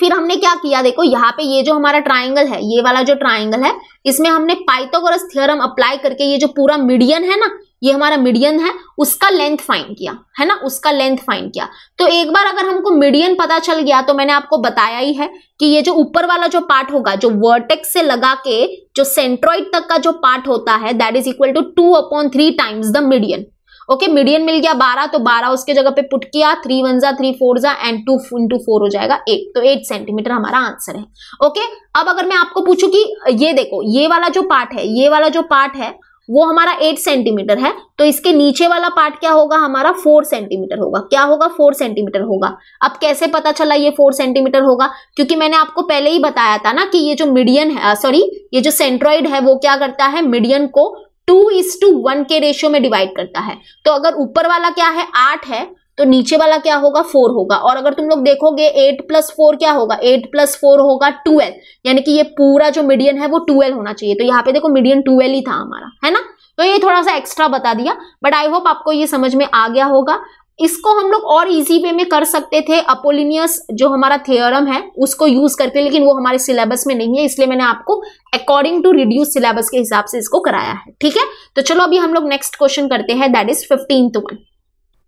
फिर हमने क्या किया देखो यहाँ पे ये जो हमारा ट्राइंगल है ये वाला जो ट्राइंगल है इसमें हमने पाइथागोरस थ्योरम अप्लाई करके ये जो पूरा मीडियन है ना ये हमारा मीडियन है उसका लेंथ फाइंड किया है ना उसका लेंथ फाइंड किया तो एक बार अगर हमको मीडियन पता चल गया तो मैंने आपको बताया ही है कि ये जो ऊपर वाला जो पार्ट होगा जो वर्टेक्स से लगा के जो सेंट्रोइड तक का जो पार्ट होता है that is equal to two upon three times the median okay median मिल गया बारह तो बारह उसके जगह पे पुट किया थ्री वन जा थ्री फोर जा एंड टू इंटू फोर हो जाएगा एट तो एट सेंटीमीटर हमारा आंसर है ओके okay? अब अगर मैं आपको पूछूं कि ये देखो ये वाला जो पार्ट है ये वाला जो पार्ट है वो हमारा एट सेंटीमीटर है तो इसके नीचे वाला पार्ट क्या होगा हमारा फोर सेंटीमीटर होगा क्या होगा फोर सेंटीमीटर होगा अब कैसे पता चला ये फोर सेंटीमीटर होगा क्योंकि मैंने आपको पहले ही बताया था ना कि ये जो मीडियन है सॉरी ये जो सेंट्रॉइड है वो क्या करता है मीडियन को टू इज टू वन के रेशियो में डिवाइड करता है तो अगर ऊपर वाला क्या है आठ है तो नीचे वाला क्या होगा फोर होगा और अगर तुम लोग देखोगे एट प्लस फोर क्या होगा एट प्लस फोर होगा ट्वेल्व यानी कि ये पूरा जो मीडियन है वो ट्वेल्व होना चाहिए तो यहाँ पे देखो मीडियन ट्वेल्व ही था हमारा है ना तो ये थोड़ा सा एक्स्ट्रा बता दिया बट आई होप आपको ये समझ में आ गया होगा इसको हम लोग और इजी वे में कर सकते थे अपोलिनियस जो हमारा थियोरम है उसको यूज करके लेकिन वो हमारे सिलेबस में नहीं है इसलिए मैंने आपको अकॉर्डिंग टू रिड्यूस सिलेबस के हिसाब से इसको कराया है ठीक है तो चलो अभी हम लोग नेक्स्ट क्वेश्चन करते हैं दैट इज फिफ्टीन वन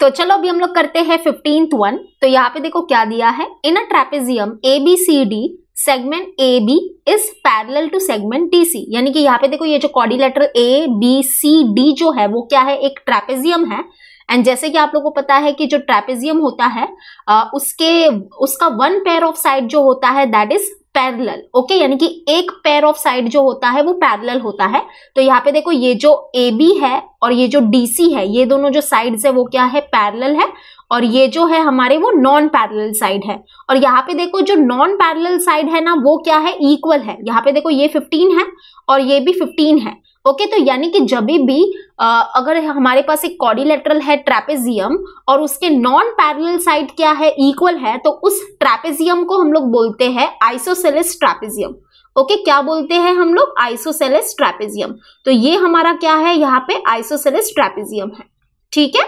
तो चलो अभी हम लोग करते हैं फिफ्टींथ वन तो यहाँ पे देखो क्या दिया है in a trapezium A B C D segment A B is parallel to segment D C यानी कि यहाँ पे देखो ये जो quadrilateral A B C D जो है वो क्या है एक ट्रेपेजियम है एंड जैसे कि आप लोगों को पता है कि जो ट्रेपेजियम होता है आ, उसके उसका वन पेयर ऑफ साइड जो होता है दैट इज पैरल ओके यानी कि एक पेयर ऑफ साइड जो होता है वो पैरल होता है तो यहाँ पे देखो ये जो ए बी है और ये जो डी सी है ये दोनों जो साइड्स है वो क्या है पैरल है और ये जो है हमारे वो नॉन पैरल साइड है और यहाँ पे देखो जो नॉन पैरल साइड है ना वो क्या है इक्वल है यहाँ पे देखो ये 15 है और ये भी 15 है ओके तो यानी कि जब भी आ, अगर हमारे पास एक कॉडिलेटरल है ट्रेपेजियम और उसके नॉन पैरल साइड क्या है इक्वल है तो उस ट्रेपेजियम को हम लोग बोलते हैं आइसोसेलिस ट्रेपेजियम ओके okay, क्या बोलते हैं हम लोग आइसोसेलेस ट्रेपेजियम तो ये हमारा क्या है यहाँ पे आइसोसेलेस ट्रेपेजियम है ठीक है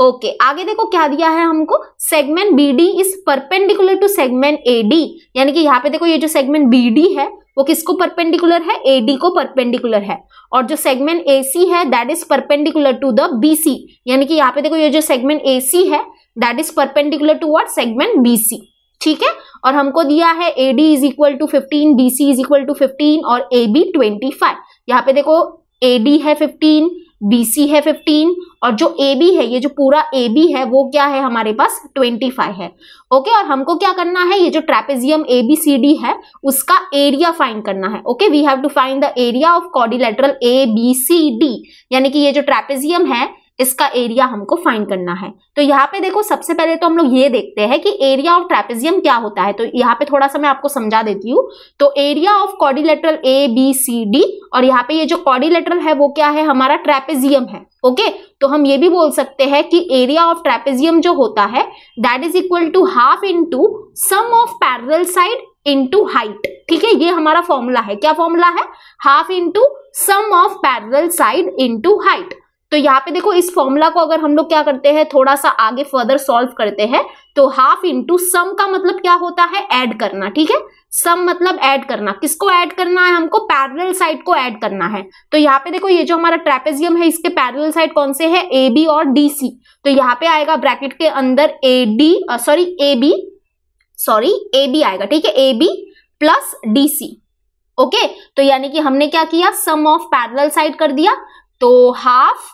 ओके okay, आगे देखो क्या दिया है हमको segment B D is perpendicular to segment A D यानी कि यहाँ पे देखो ये जो सेगमेंट बी डी है वो किसको परपेंडिकुलर है एडी को परपेंडिकुलर है और जो सेगमेंट ए सी है that is perpendicular to the B C यानी कि यहाँ पे देखो ये जो सेगमेंट ए सी है that is perpendicular towards segment B C ठीक है और हमको दिया है A D is equal to fifteen B C is equal to fifteen और ए बी ट्वेंटी फाइव यहाँ पे देखो ए डी है फिफ्टीन बीसी है 15 और जो ए बी है ये जो पूरा ए बी है वो क्या है हमारे पास 25 है ओके और हमको क्या करना है ये जो trapezium A B C D है उसका एरिया फाइंड करना है okay we have to find the area of quadrilateral A B C D यानी कि ये जो ट्रेपेजियम है इसका एरिया हमको फाइंड करना है तो यहाँ पे देखो सबसे पहले तो हम लोग ये देखते हैं कि एरिया ऑफ ट्रेपेजियम क्या होता है तो यहाँ पे थोड़ा सा मैं आपको समझा देती हूँ तो area of quadrilateral A B C D और यहाँ पे ये जो कॉर्डिलेटरल है वो क्या है हमारा ट्रेपेजियम है ओके तो हम ये भी बोल सकते हैं कि एरिया ऑफ ट्रेपेजियम जो होता है that is equal to half into sum of parallel side into height ठीक है ये हमारा फॉर्मूला है क्या फॉर्मूला है half into sum of parallel side into height तो यहाँ पे देखो इस फॉर्मूला को अगर हम लोग क्या करते हैं थोड़ा सा आगे फर्दर सॉल्व करते हैं तो हाफ इंटू सम का मतलब क्या होता है ऐड करना ठीक है सम मतलब ऐड करना किसको ऐड करना है हमको पैरेलल साइड को ऐड करना है तो यहाँ पे देखो ये जो हमारा ट्रेपेजियम है इसके पैरेलल साइड कौन से है ए बी और डी सी तो यहाँ पे आएगा ब्रैकेट के अंदर A D sorry A B sorry A B आएगा ठीक है A B plus D C okay तो यानी कि हमने क्या किया सम ऑफ पैरेलल साइड कर दिया तो half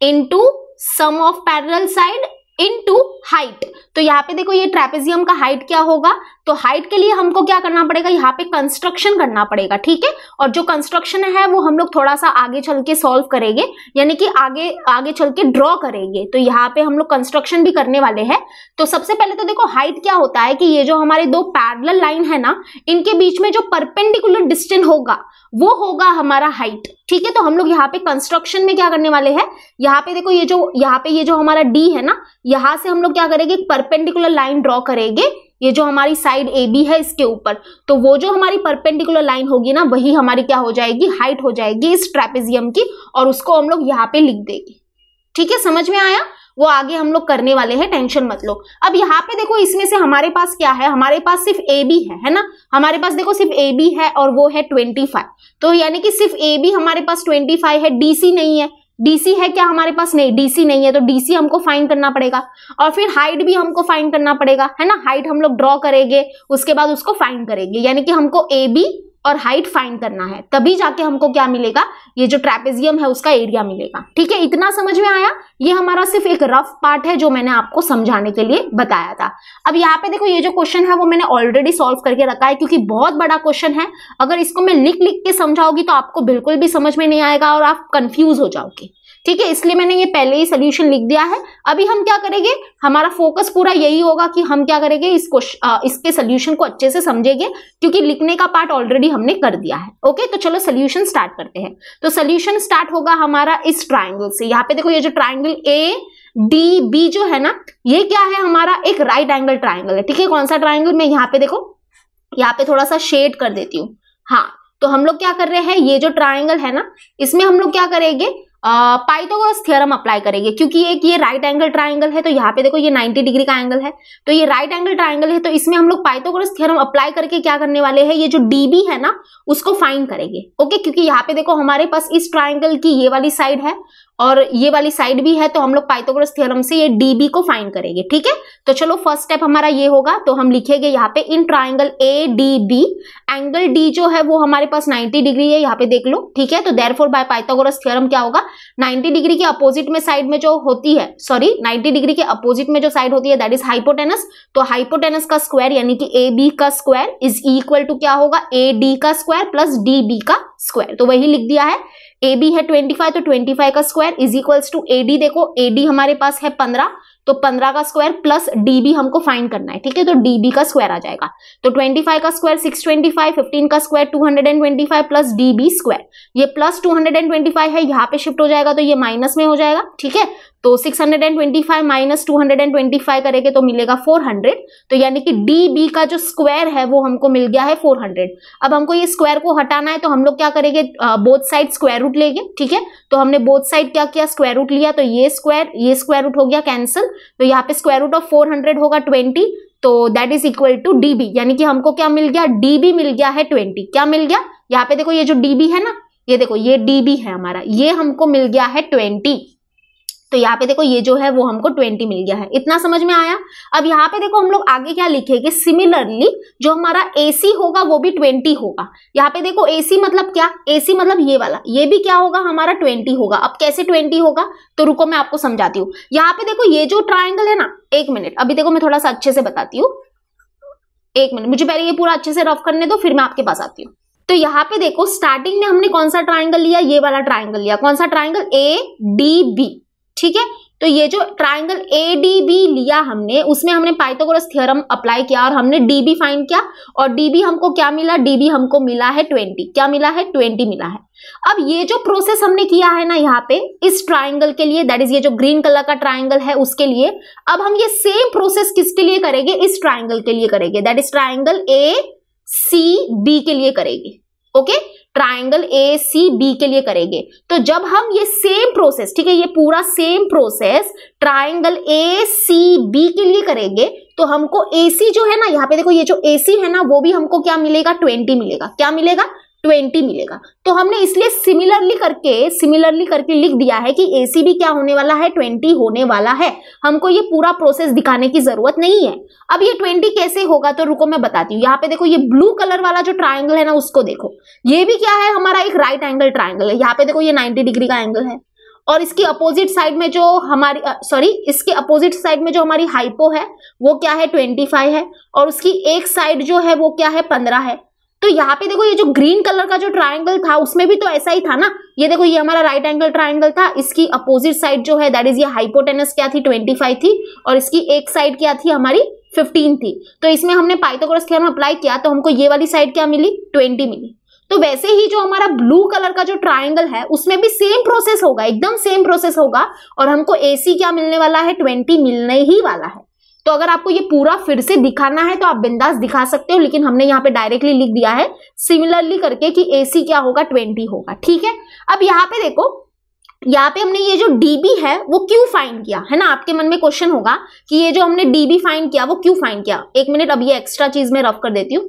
into sum of parallel side into height. तो यहाँ पे देखो ये ट्रेपेजियम का हाइट क्या होगा तो हाइट के लिए हमको क्या करना पड़ेगा यहाँ पे कंस्ट्रक्शन करना पड़ेगा ठीक है और जो कंस्ट्रक्शन है वो हम लोग थोड़ा सा आगे चल के सॉल्व करेंगे यानी कि आगे आगे चल के ड्रॉ करेंगे तो यहाँ पे हम लोग कंस्ट्रक्शन भी करने वाले हैं तो सबसे पहले तो देखो हाइट क्या होता है कि ये जो हमारे दो पैरल लाइन है ना इनके बीच में जो परपेंडिकुलर डिस्टेंस होगा वो होगा हमारा हाइट ठीक है तो हम लोग यहाँ पे कंस्ट्रक्शन में क्या करने वाले हैं यहाँ पे देखो ये जो यहाँ पे ये जो हमारा डी है ना यहाँ से हम लोग क्या करेंगे परपेंडिकुलर लाइन ड्रॉ करेंगे ये जो हमारी साइड ए बी है इसके ऊपर तो वो जो हमारी परपेंडिकुलर लाइन होगी ना वही हमारी क्या हो जाएगी हाइट हो जाएगी इस ट्रेपेजियम की और उसको हम लोग यहाँ पे लिख देंगे ठीक है समझ में आया वो आगे हम लोग करने वाले हैं टेंशन मत लो अब यहाँ पे देखो इसमें से हमारे पास क्या है हमारे पास सिर्फ ए बी है है ना हमारे पास देखो सिर्फ ए बी है और वो है ट्वेंटी फाइव तो यानी कि सिर्फ ए बी हमारे पास ट्वेंटी फाइव है डी सी नहीं है डीसी है क्या हमारे पास नहीं डीसी नहीं है तो डीसी हमको फाइन करना पड़ेगा और फिर हाइट भी हमको फाइन करना पड़ेगा है ना हाइट हम लोग ड्रॉ करेंगे उसके बाद उसको फाइन करेंगे यानी कि हमको ए बी और हाइट फाइंड करना है तभी जाके हमको क्या मिलेगा ये जो ट्रेपेजियम है उसका एरिया मिलेगा ठीक है इतना समझ में आया ये हमारा सिर्फ एक रफ पार्ट है जो मैंने आपको समझाने के लिए बताया था अब यहाँ पे देखो ये जो क्वेश्चन है वो मैंने ऑलरेडी सॉल्व करके रखा है क्योंकि बहुत बड़ा क्वेश्चन है अगर इसको मैं लिख लिख के समझाओगी तो आपको बिल्कुल भी समझ में नहीं आएगा और आप कंफ्यूज हो जाओगे ठीक है इसलिए मैंने ये पहले ही सोल्यूशन लिख दिया है अभी हम क्या करेंगे हमारा फोकस पूरा यही होगा कि हम क्या करेंगे इस क्वेश्चन इसके सोल्यूशन को अच्छे से समझेंगे क्योंकि लिखने का पार्ट ऑलरेडी हमने कर दिया है ओके तो चलो सोल्यूशन स्टार्ट करते हैं तो सोल्यूशन स्टार्ट होगा हमारा इस ट्राइंगल से यहाँ पे देखो ये जो ट्राइंगल ए डी बी जो है ना ये क्या है हमारा एक राइट एंगल ट्राइंगल है ठीक है कौन सा ट्राइंगल मैं यहाँ पे देखो यहाँ पे थोड़ा सा शेड कर देती हूँ हाँ तो हम लोग क्या कर रहे हैं ये जो ट्राइंगल है ना इसमें हम लोग क्या करेंगे पाइथागोरस थ्योरम अप्लाई करेंगे क्योंकि एक ये राइट एंगल ट्राइंगल है तो यहाँ पे देखो ये 90 डिग्री का एंगल है तो ये राइट एंगल ट्राइंगल है तो इसमें हम लोग पाइथागोरस थ्योरम अप्लाई करके क्या करने वाले हैं ये जो डीबी है ना उसको फाइंड करेंगे ओके क्योंकि यहाँ पे देखो हमारे पास इस ट्राइंगल की ये वाली साइड है और ये वाली साइड भी है तो हम लोग पाइथागोरस थ्योरम से ये बी को फाइंड करेंगे ठीक है तो चलो फर्स्ट स्टेप हमारा ये होगा तो हम लिखेंगे यहाँ पे in triangle A D B angle D जो है वो हमारे पास 90 डिग्री है यहाँ पे देख लो ठीक है तो therefore by Pythagoras theorem क्या होगा 90 डिग्री के अपोजिट में साइड में जो होती है सॉरी 90 डिग्री के अपोजिट में जो साइड होती है दैट इज हाइपोटेनस तो हाइपोटेनस का स्क्वायर यानी कि ए बी का स्क्वायर इज इक्वल टू क्या होगा ए डी का स्क्वायर प्लस डी बी का स्क्वायर तो वही लिख दिया है ए बी है ट्वेंटी फाइव तो ट्वेंटी फाइव का square square is equals to A D देखो एडी हमारे पास है पंद्रह तो पंद्रह का स्क्वायर प्लस डीबी हमको फाइंड करना है ठीक है तो डीबी का स्क्वायर आ जाएगा तो ट्वेंटी फाइव का square six twenty five fifteen का square two hundred and twenty five plus D B square ये plus two hundred and twenty five है यहाँ पे शिफ्ट हो जाएगा तो ये माइनस में हो जाएगा ठीक है तो 625 माइनस 225 करेंगे तो मिलेगा 400 तो यानी कि डी बी का जो स्क्वायर है वो हमको मिल गया है 400 अब हमको ये स्क्वायर को हटाना है तो हम लोग क्या करेंगे बोथ साइड स्क्वायर रूट लेंगे ठीक है तो हमने बोथ साइड क्या किया स्क्वायर रूट लिया तो ये स्क्वायर ये स्क्वायर रूट हो गया कैंसिल तो यहाँ पे स्क्वायर रूट ऑफ फोर होगा ट्वेंटी तो that is equal to D यानी कि हमको क्या मिल गया डी मिल गया है ट्वेंटी क्या मिल गया यहाँ पे देखो ये जो डी है ना ये देखो ये डी है हमारा ये हमको मिल गया है ट्वेंटी तो यहाँ पे देखो ये जो है वो हमको ट्वेंटी मिल गया है इतना समझ में आया अब यहाँ पे देखो हम लोग आगे क्या कि सिमिलरली जो हमारा एसी होगा वो भी ट्वेंटी होगा यहाँ पे देखो एसी मतलब क्या एसी मतलब ये वाला ये भी क्या होगा हमारा ट्वेंटी होगा अब कैसे ट्वेंटी होगा तो रुको मैं आपको समझाती हूँ यहाँ पे देखो ये जो ट्राइंगल है ना एक मिनट अभी देखो मैं थोड़ा सा अच्छे से बताती हूँ एक मिनट मुझे पहले ये पूरा अच्छे से रफ करने दो फिर मैं आपके पास आती हूँ तो यहाँ पे देखो स्टार्टिंग में हमने कौन सा ट्राइंगल लिया ये वाला ट्राइंगल लिया कौन सा ट्राइंगल ए डी बी ठीक है तो ये जो ट्राइंगल ए डी बी लिया हमने उसमें हमने पाइथागोरस थ्योरम अप्लाई किया और हमने डी बी फाइंड किया और डी बी हमको क्या मिला डी बी हमको मिला है ट्वेंटी क्या मिला है ट्वेंटी मिला है अब ये जो प्रोसेस हमने किया है ना यहाँ पे इस ट्राइंगल के लिए दैट इज ये जो ग्रीन कलर का ट्राइंगल है उसके लिए अब हम ये सेम प्रोसेस किसके लिए करेंगे इस ट्राइंगल के लिए करेंगे that is triangle A C B के लिए करेंगे okay okay? Triangle A C B के लिए करेंगे तो जब हम ये सेम प्रोसेस ठीक है ये पूरा same process triangle A C B के लिए करेंगे तो हमको ए सी जो है ना यहाँ पे देखो ये जो ए सी है ना वो भी हमको क्या मिलेगा ट्वेंटी मिलेगा क्या मिलेगा ट्वेंटी मिलेगा तो हमने इसलिए सिमिलरली करके सिमिलरली करके लिख दिया है कि सी भी क्या होने वाला है ट्वेंटी होने वाला है हमको ये पूरा प्रोसेस दिखाने की जरूरत नहीं है अब ये ट्वेंटी कैसे होगा तो रुको मैं बताती हूँ यहाँ पे देखो ये ब्लू कलर वाला जो ट्राइंगल है ना उसको देखो ये भी क्या है हमारा एक राइट एंगल ट्राइंगल है यहाँ पे देखो ये नाइन्टी डिग्री का एंगल है और इसकी अपोजिट साइड में जो हमारी सॉरी इसके अपोजिट साइड में जो हमारी हाइपो है वो क्या है ट्वेंटी फाइव है और उसकी एक साइड जो है वो क्या है पंद्रह है तो यहाँ पे देखो ये जो ग्रीन कलर का जो ट्राइंगल था उसमें भी तो ऐसा ही था ना ये देखो ये हमारा राइट एंगल ट्राइंगल था इसकी अपोजिट साइड जो है दैट इज ये हाइपोटेनस क्या थी 25 थी और इसकी एक साइड क्या थी हमारी 15 थी तो इसमें हमने पाइथागोरस थ्योरम अप्लाई किया तो हमको ये वाली साइड क्या मिली ट्वेंटी मिली तो वैसे ही जो हमारा ब्लू कलर का जो ट्राइंगल है उसमें भी सेम प्रोसेस होगा एकदम सेम प्रोसेस होगा और हमको सी क्या मिलने वाला है ट्वेंटी मिलने ही वाला है तो अगर आपको ये पूरा फिर से दिखाना है तो आप बिंदास दिखा सकते हो लेकिन हमने यहाँ पे डायरेक्टली लिख दिया है सिमिलरली करके कि ए क्या होगा ट्वेंटी होगा ठीक है अब यहाँ पे देखो यहाँ पे हमने ये जो डीबी है वो क्यों फाइंड किया है ना आपके मन में क्वेश्चन होगा कि ये जो हमने डीबी फाइंड किया वो क्यों फाइंड किया एक मिनट अब ये एक्स्ट्रा चीज में रफ कर देती हूँ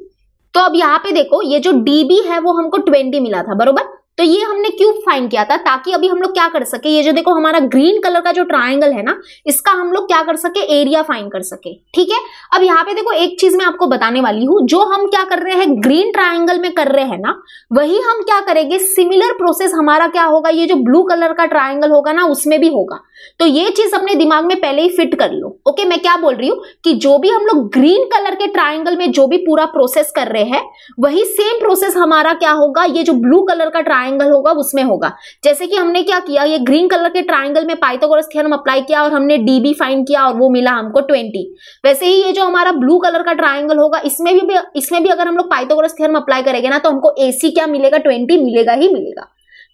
तो अब यहाँ पे देखो ये जो डीबी है वो हमको ट्वेंटी मिला था बरोबर तो ये हमने क्यूब फाइंड किया था ताकि अभी हम लोग क्या कर सके ये जो देखो हमारा ग्रीन कलर का जो ट्राइंगल है ना इसका हम लोग क्या कर सके एरिया फाइंड कर सके ठीक है अब यहाँ पे देखो एक चीज मैं आपको बताने वाली हूँ जो हम क्या कर रहे हैं ग्रीन ट्राइंगल में कर रहे हैं ना वही हम क्या करेंगे सिमिलर प्रोसेस हमारा क्या होगा ये जो ब्लू कलर का ट्राइंगल होगा ना उसमें भी होगा तो ये चीज अपने दिमाग में पहले ही फिट कर लो ओके मैं क्या बोल रही हूँ कि जो भी हम लोग ग्रीन कलर के ट्राइंगल में जो भी पूरा प्रोसेस कर रहे हैं वही सेम प्रोसेस हमारा क्या होगा ये जो ब्लू कलर का ट्राइंगल ट्राइंगल होगा उसमें होगा जैसे कि हमने क्या किया ये ग्रीन कलर के ट्राइंगल में पाइथागोरस थ्योरम अप्लाई किया और हमने डी बी फाइंड किया और वो मिला हमको ट्वेंटी वैसे ही ये जो हमारा ब्लू कलर का ट्राइंगल होगा इसमें भी इसमें भी अगर हम लोग पाइथागोरस थ्योरम अप्लाई करेंगे ना तो हमको एसी क्या मिलेगा ट्वेंटी मिलेगा ही मिलेगा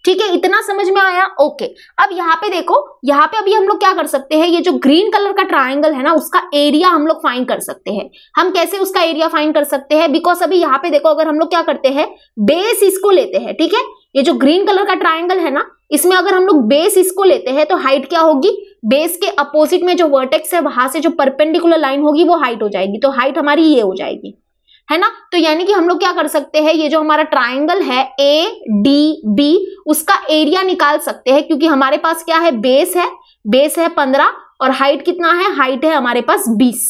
ठीक है इतना समझ में आया ओके अब यहाँ पे देखो यहाँ पे अभी हम लोग क्या कर सकते हैं ये जो ग्रीन कलर का ट्रायंगल है ना उसका एरिया हम लोग फाइंड कर सकते हैं हम कैसे उसका एरिया फाइंड कर सकते हैं बिकॉज अभी यहाँ पे देखो अगर हम लोग क्या करते हैं बेस इसको लेते हैं ठीक है ये जो ग्रीन कलर का ट्राइंगल है ना इसमें अगर हम लोग बेस इसको लेते हैं तो हाइट क्या होगी बेस के अपोजिट में जो वर्टेक्स है वहां से जो परपेंडिकुलर लाइन होगी वो हाइट हो जाएगी तो हाइट हमारी ये हो जाएगी है ना तो यानी कि हम लोग क्या कर सकते हैं ये जो हमारा ट्राइंगल है ए डी बी उसका एरिया निकाल सकते हैं क्योंकि हमारे पास क्या है बेस है बेस है पंद्रह और हाइट कितना है हाइट है हमारे पास बीस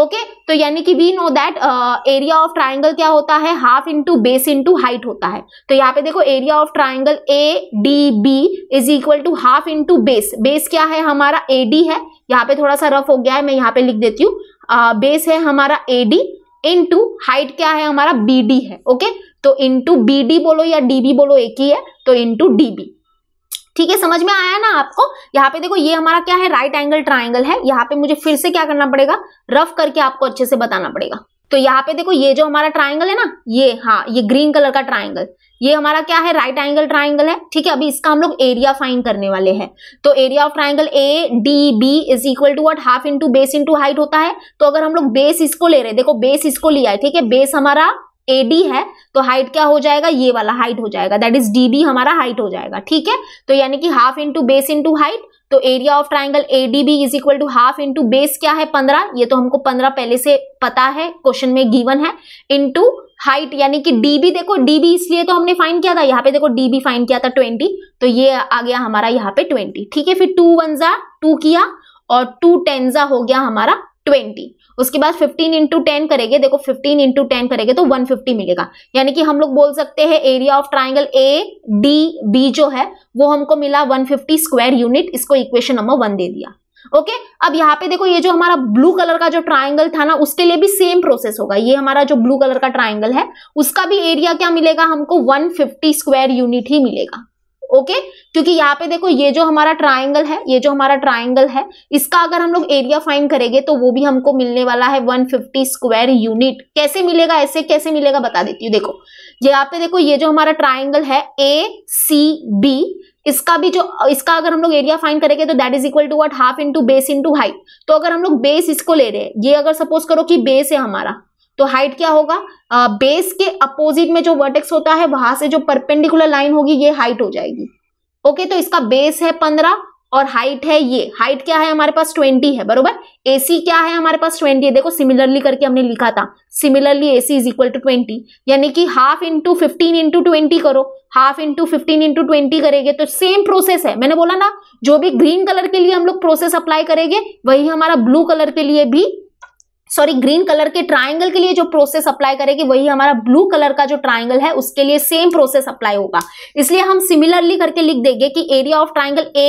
ओके तो यानी कि we know that area of triangle क्या होता है half into base into height होता है तो यहाँ पे देखो area of triangle A D B is equal to half into base base क्या है हमारा ए डी है यहाँ पे थोड़ा सा रफ हो गया है मैं यहाँ पे लिख देती हूँ बेस uh, है हमारा ए डी इंटू हाइट क्या है हमारा बी डी है ओके okay? तो इंटू बी डी बोलो या डी बी बोलो एक ही है तो इंटू डी बी ठीक है समझ में आया ना आपको यहाँ पे देखो ये हमारा क्या है राइट एंगल ट्राइंगल है यहाँ पे मुझे फिर से क्या करना पड़ेगा रफ करके आपको अच्छे से बताना पड़ेगा तो यहाँ पे देखो ये जो हमारा ट्राइंगल है ना ये हाँ ये ग्रीन कलर का ट्राइंगल ये हमारा क्या है राइट एंगल ट्राइंगल है ठीक है अभी इसका हम लोग एरिया फाइन करने वाले हैं तो area of triangle A D B is equal to what half into base into height होता है तो अगर हम लोग बेस इसको ले रहे हैं देखो बेस इसको लिया है ठीक है बेस हमारा एडी है तो हाइट क्या हो जाएगा ये वाला हाइट हो जाएगा दैट इज डी हमारा हाइट हो जाएगा ठीक है तो यानी कि half into base into height तो area of triangle A D B is equal to half into base क्या है पंद्रह ये तो हमको पंद्रह पहले से पता है क्वेश्चन में गिवन है इंटू हाइट यानी कि डीबी देखो डीबी इसलिए तो हमने फाइन किया था यहाँ पे देखो डीबी फाइन किया था ट्वेंटी तो ये आ गया हमारा यहाँ पे ट्वेंटी ठीक है फिर टू वन जा टू किया और टू टेन जा हो गया हमारा ट्वेंटी उसके बाद 15 इंटू टेन करेंगे देखो 15 इंटू टेन करेंगे तो 150 मिलेगा यानी कि हम लोग बोल सकते हैं area of triangle A D B जो है वो हमको मिला 150 स्क्वायर यूनिट इसको इक्वेशन नंबर वन दे दिया ओके okay? अब यहाँ पे देखो ये जो हमारा ब्लू कलर का जो ट्राइंगल था ना उसके लिए भी सेम प्रोसेस होगा ये हमारा जो ब्लू कलर का ट्राइंगल है उसका भी एरिया क्या मिलेगा हमको 150 स्क्वायर यूनिट ही मिलेगा ओके क्योंकि यहाँ पे देखो ये जो हमारा ट्राइंगल है ये जो हमारा ट्राइंगल है इसका अगर हम लोग एरिया फाइन करेंगे तो वो भी हमको मिलने वाला है 150 स्क्वायर यूनिट कैसे मिलेगा ऐसे कैसे मिलेगा बता देती हूँ देखो यहाँ पे देखो ये जो हमारा ट्राइंगल है ए सी बी इसका भी जो इसका अगर हम लोग एरिया फाइन करेंगे तो that is equal to what half into base into height तो अगर हम लोग बेस इसको ले रहे हैं ये अगर सपोज करो कि बेस है हमारा तो हाइट क्या होगा आ, बेस के अपोजिट में जो वर्टेक्स होता है वहां से जो परपेंडिकुलर लाइन होगी ये हाइट हो जाएगी ओके तो इसका बेस है पंद्रह और हाइट है ये हाइट क्या है हमारे पास ट्वेंटी है बरोबर एसी क्या है हमारे पास ट्वेंटी है देखो सिमिलरली करके हमने लिखा था similarly A C is equal to twenty यानी कि half into fifteen into twenty करो half into fifteen into twenty करेंगे तो सेम प्रोसेस है मैंने बोला ना जो भी ग्रीन कलर के लिए हम लोग प्रोसेस अप्लाई करेंगे वही हमारा ब्लू कलर के लिए भी सॉरी ग्रीन कलर के ट्राइंगल के लिए जो प्रोसेस अप्लाई करेगी वही हमारा ब्लू कलर का जो ट्राइंगल है उसके लिए सेम प्रोसेस अप्लाई होगा इसलिए हम सिमिलरली करके लिख देंगे कि area of triangle A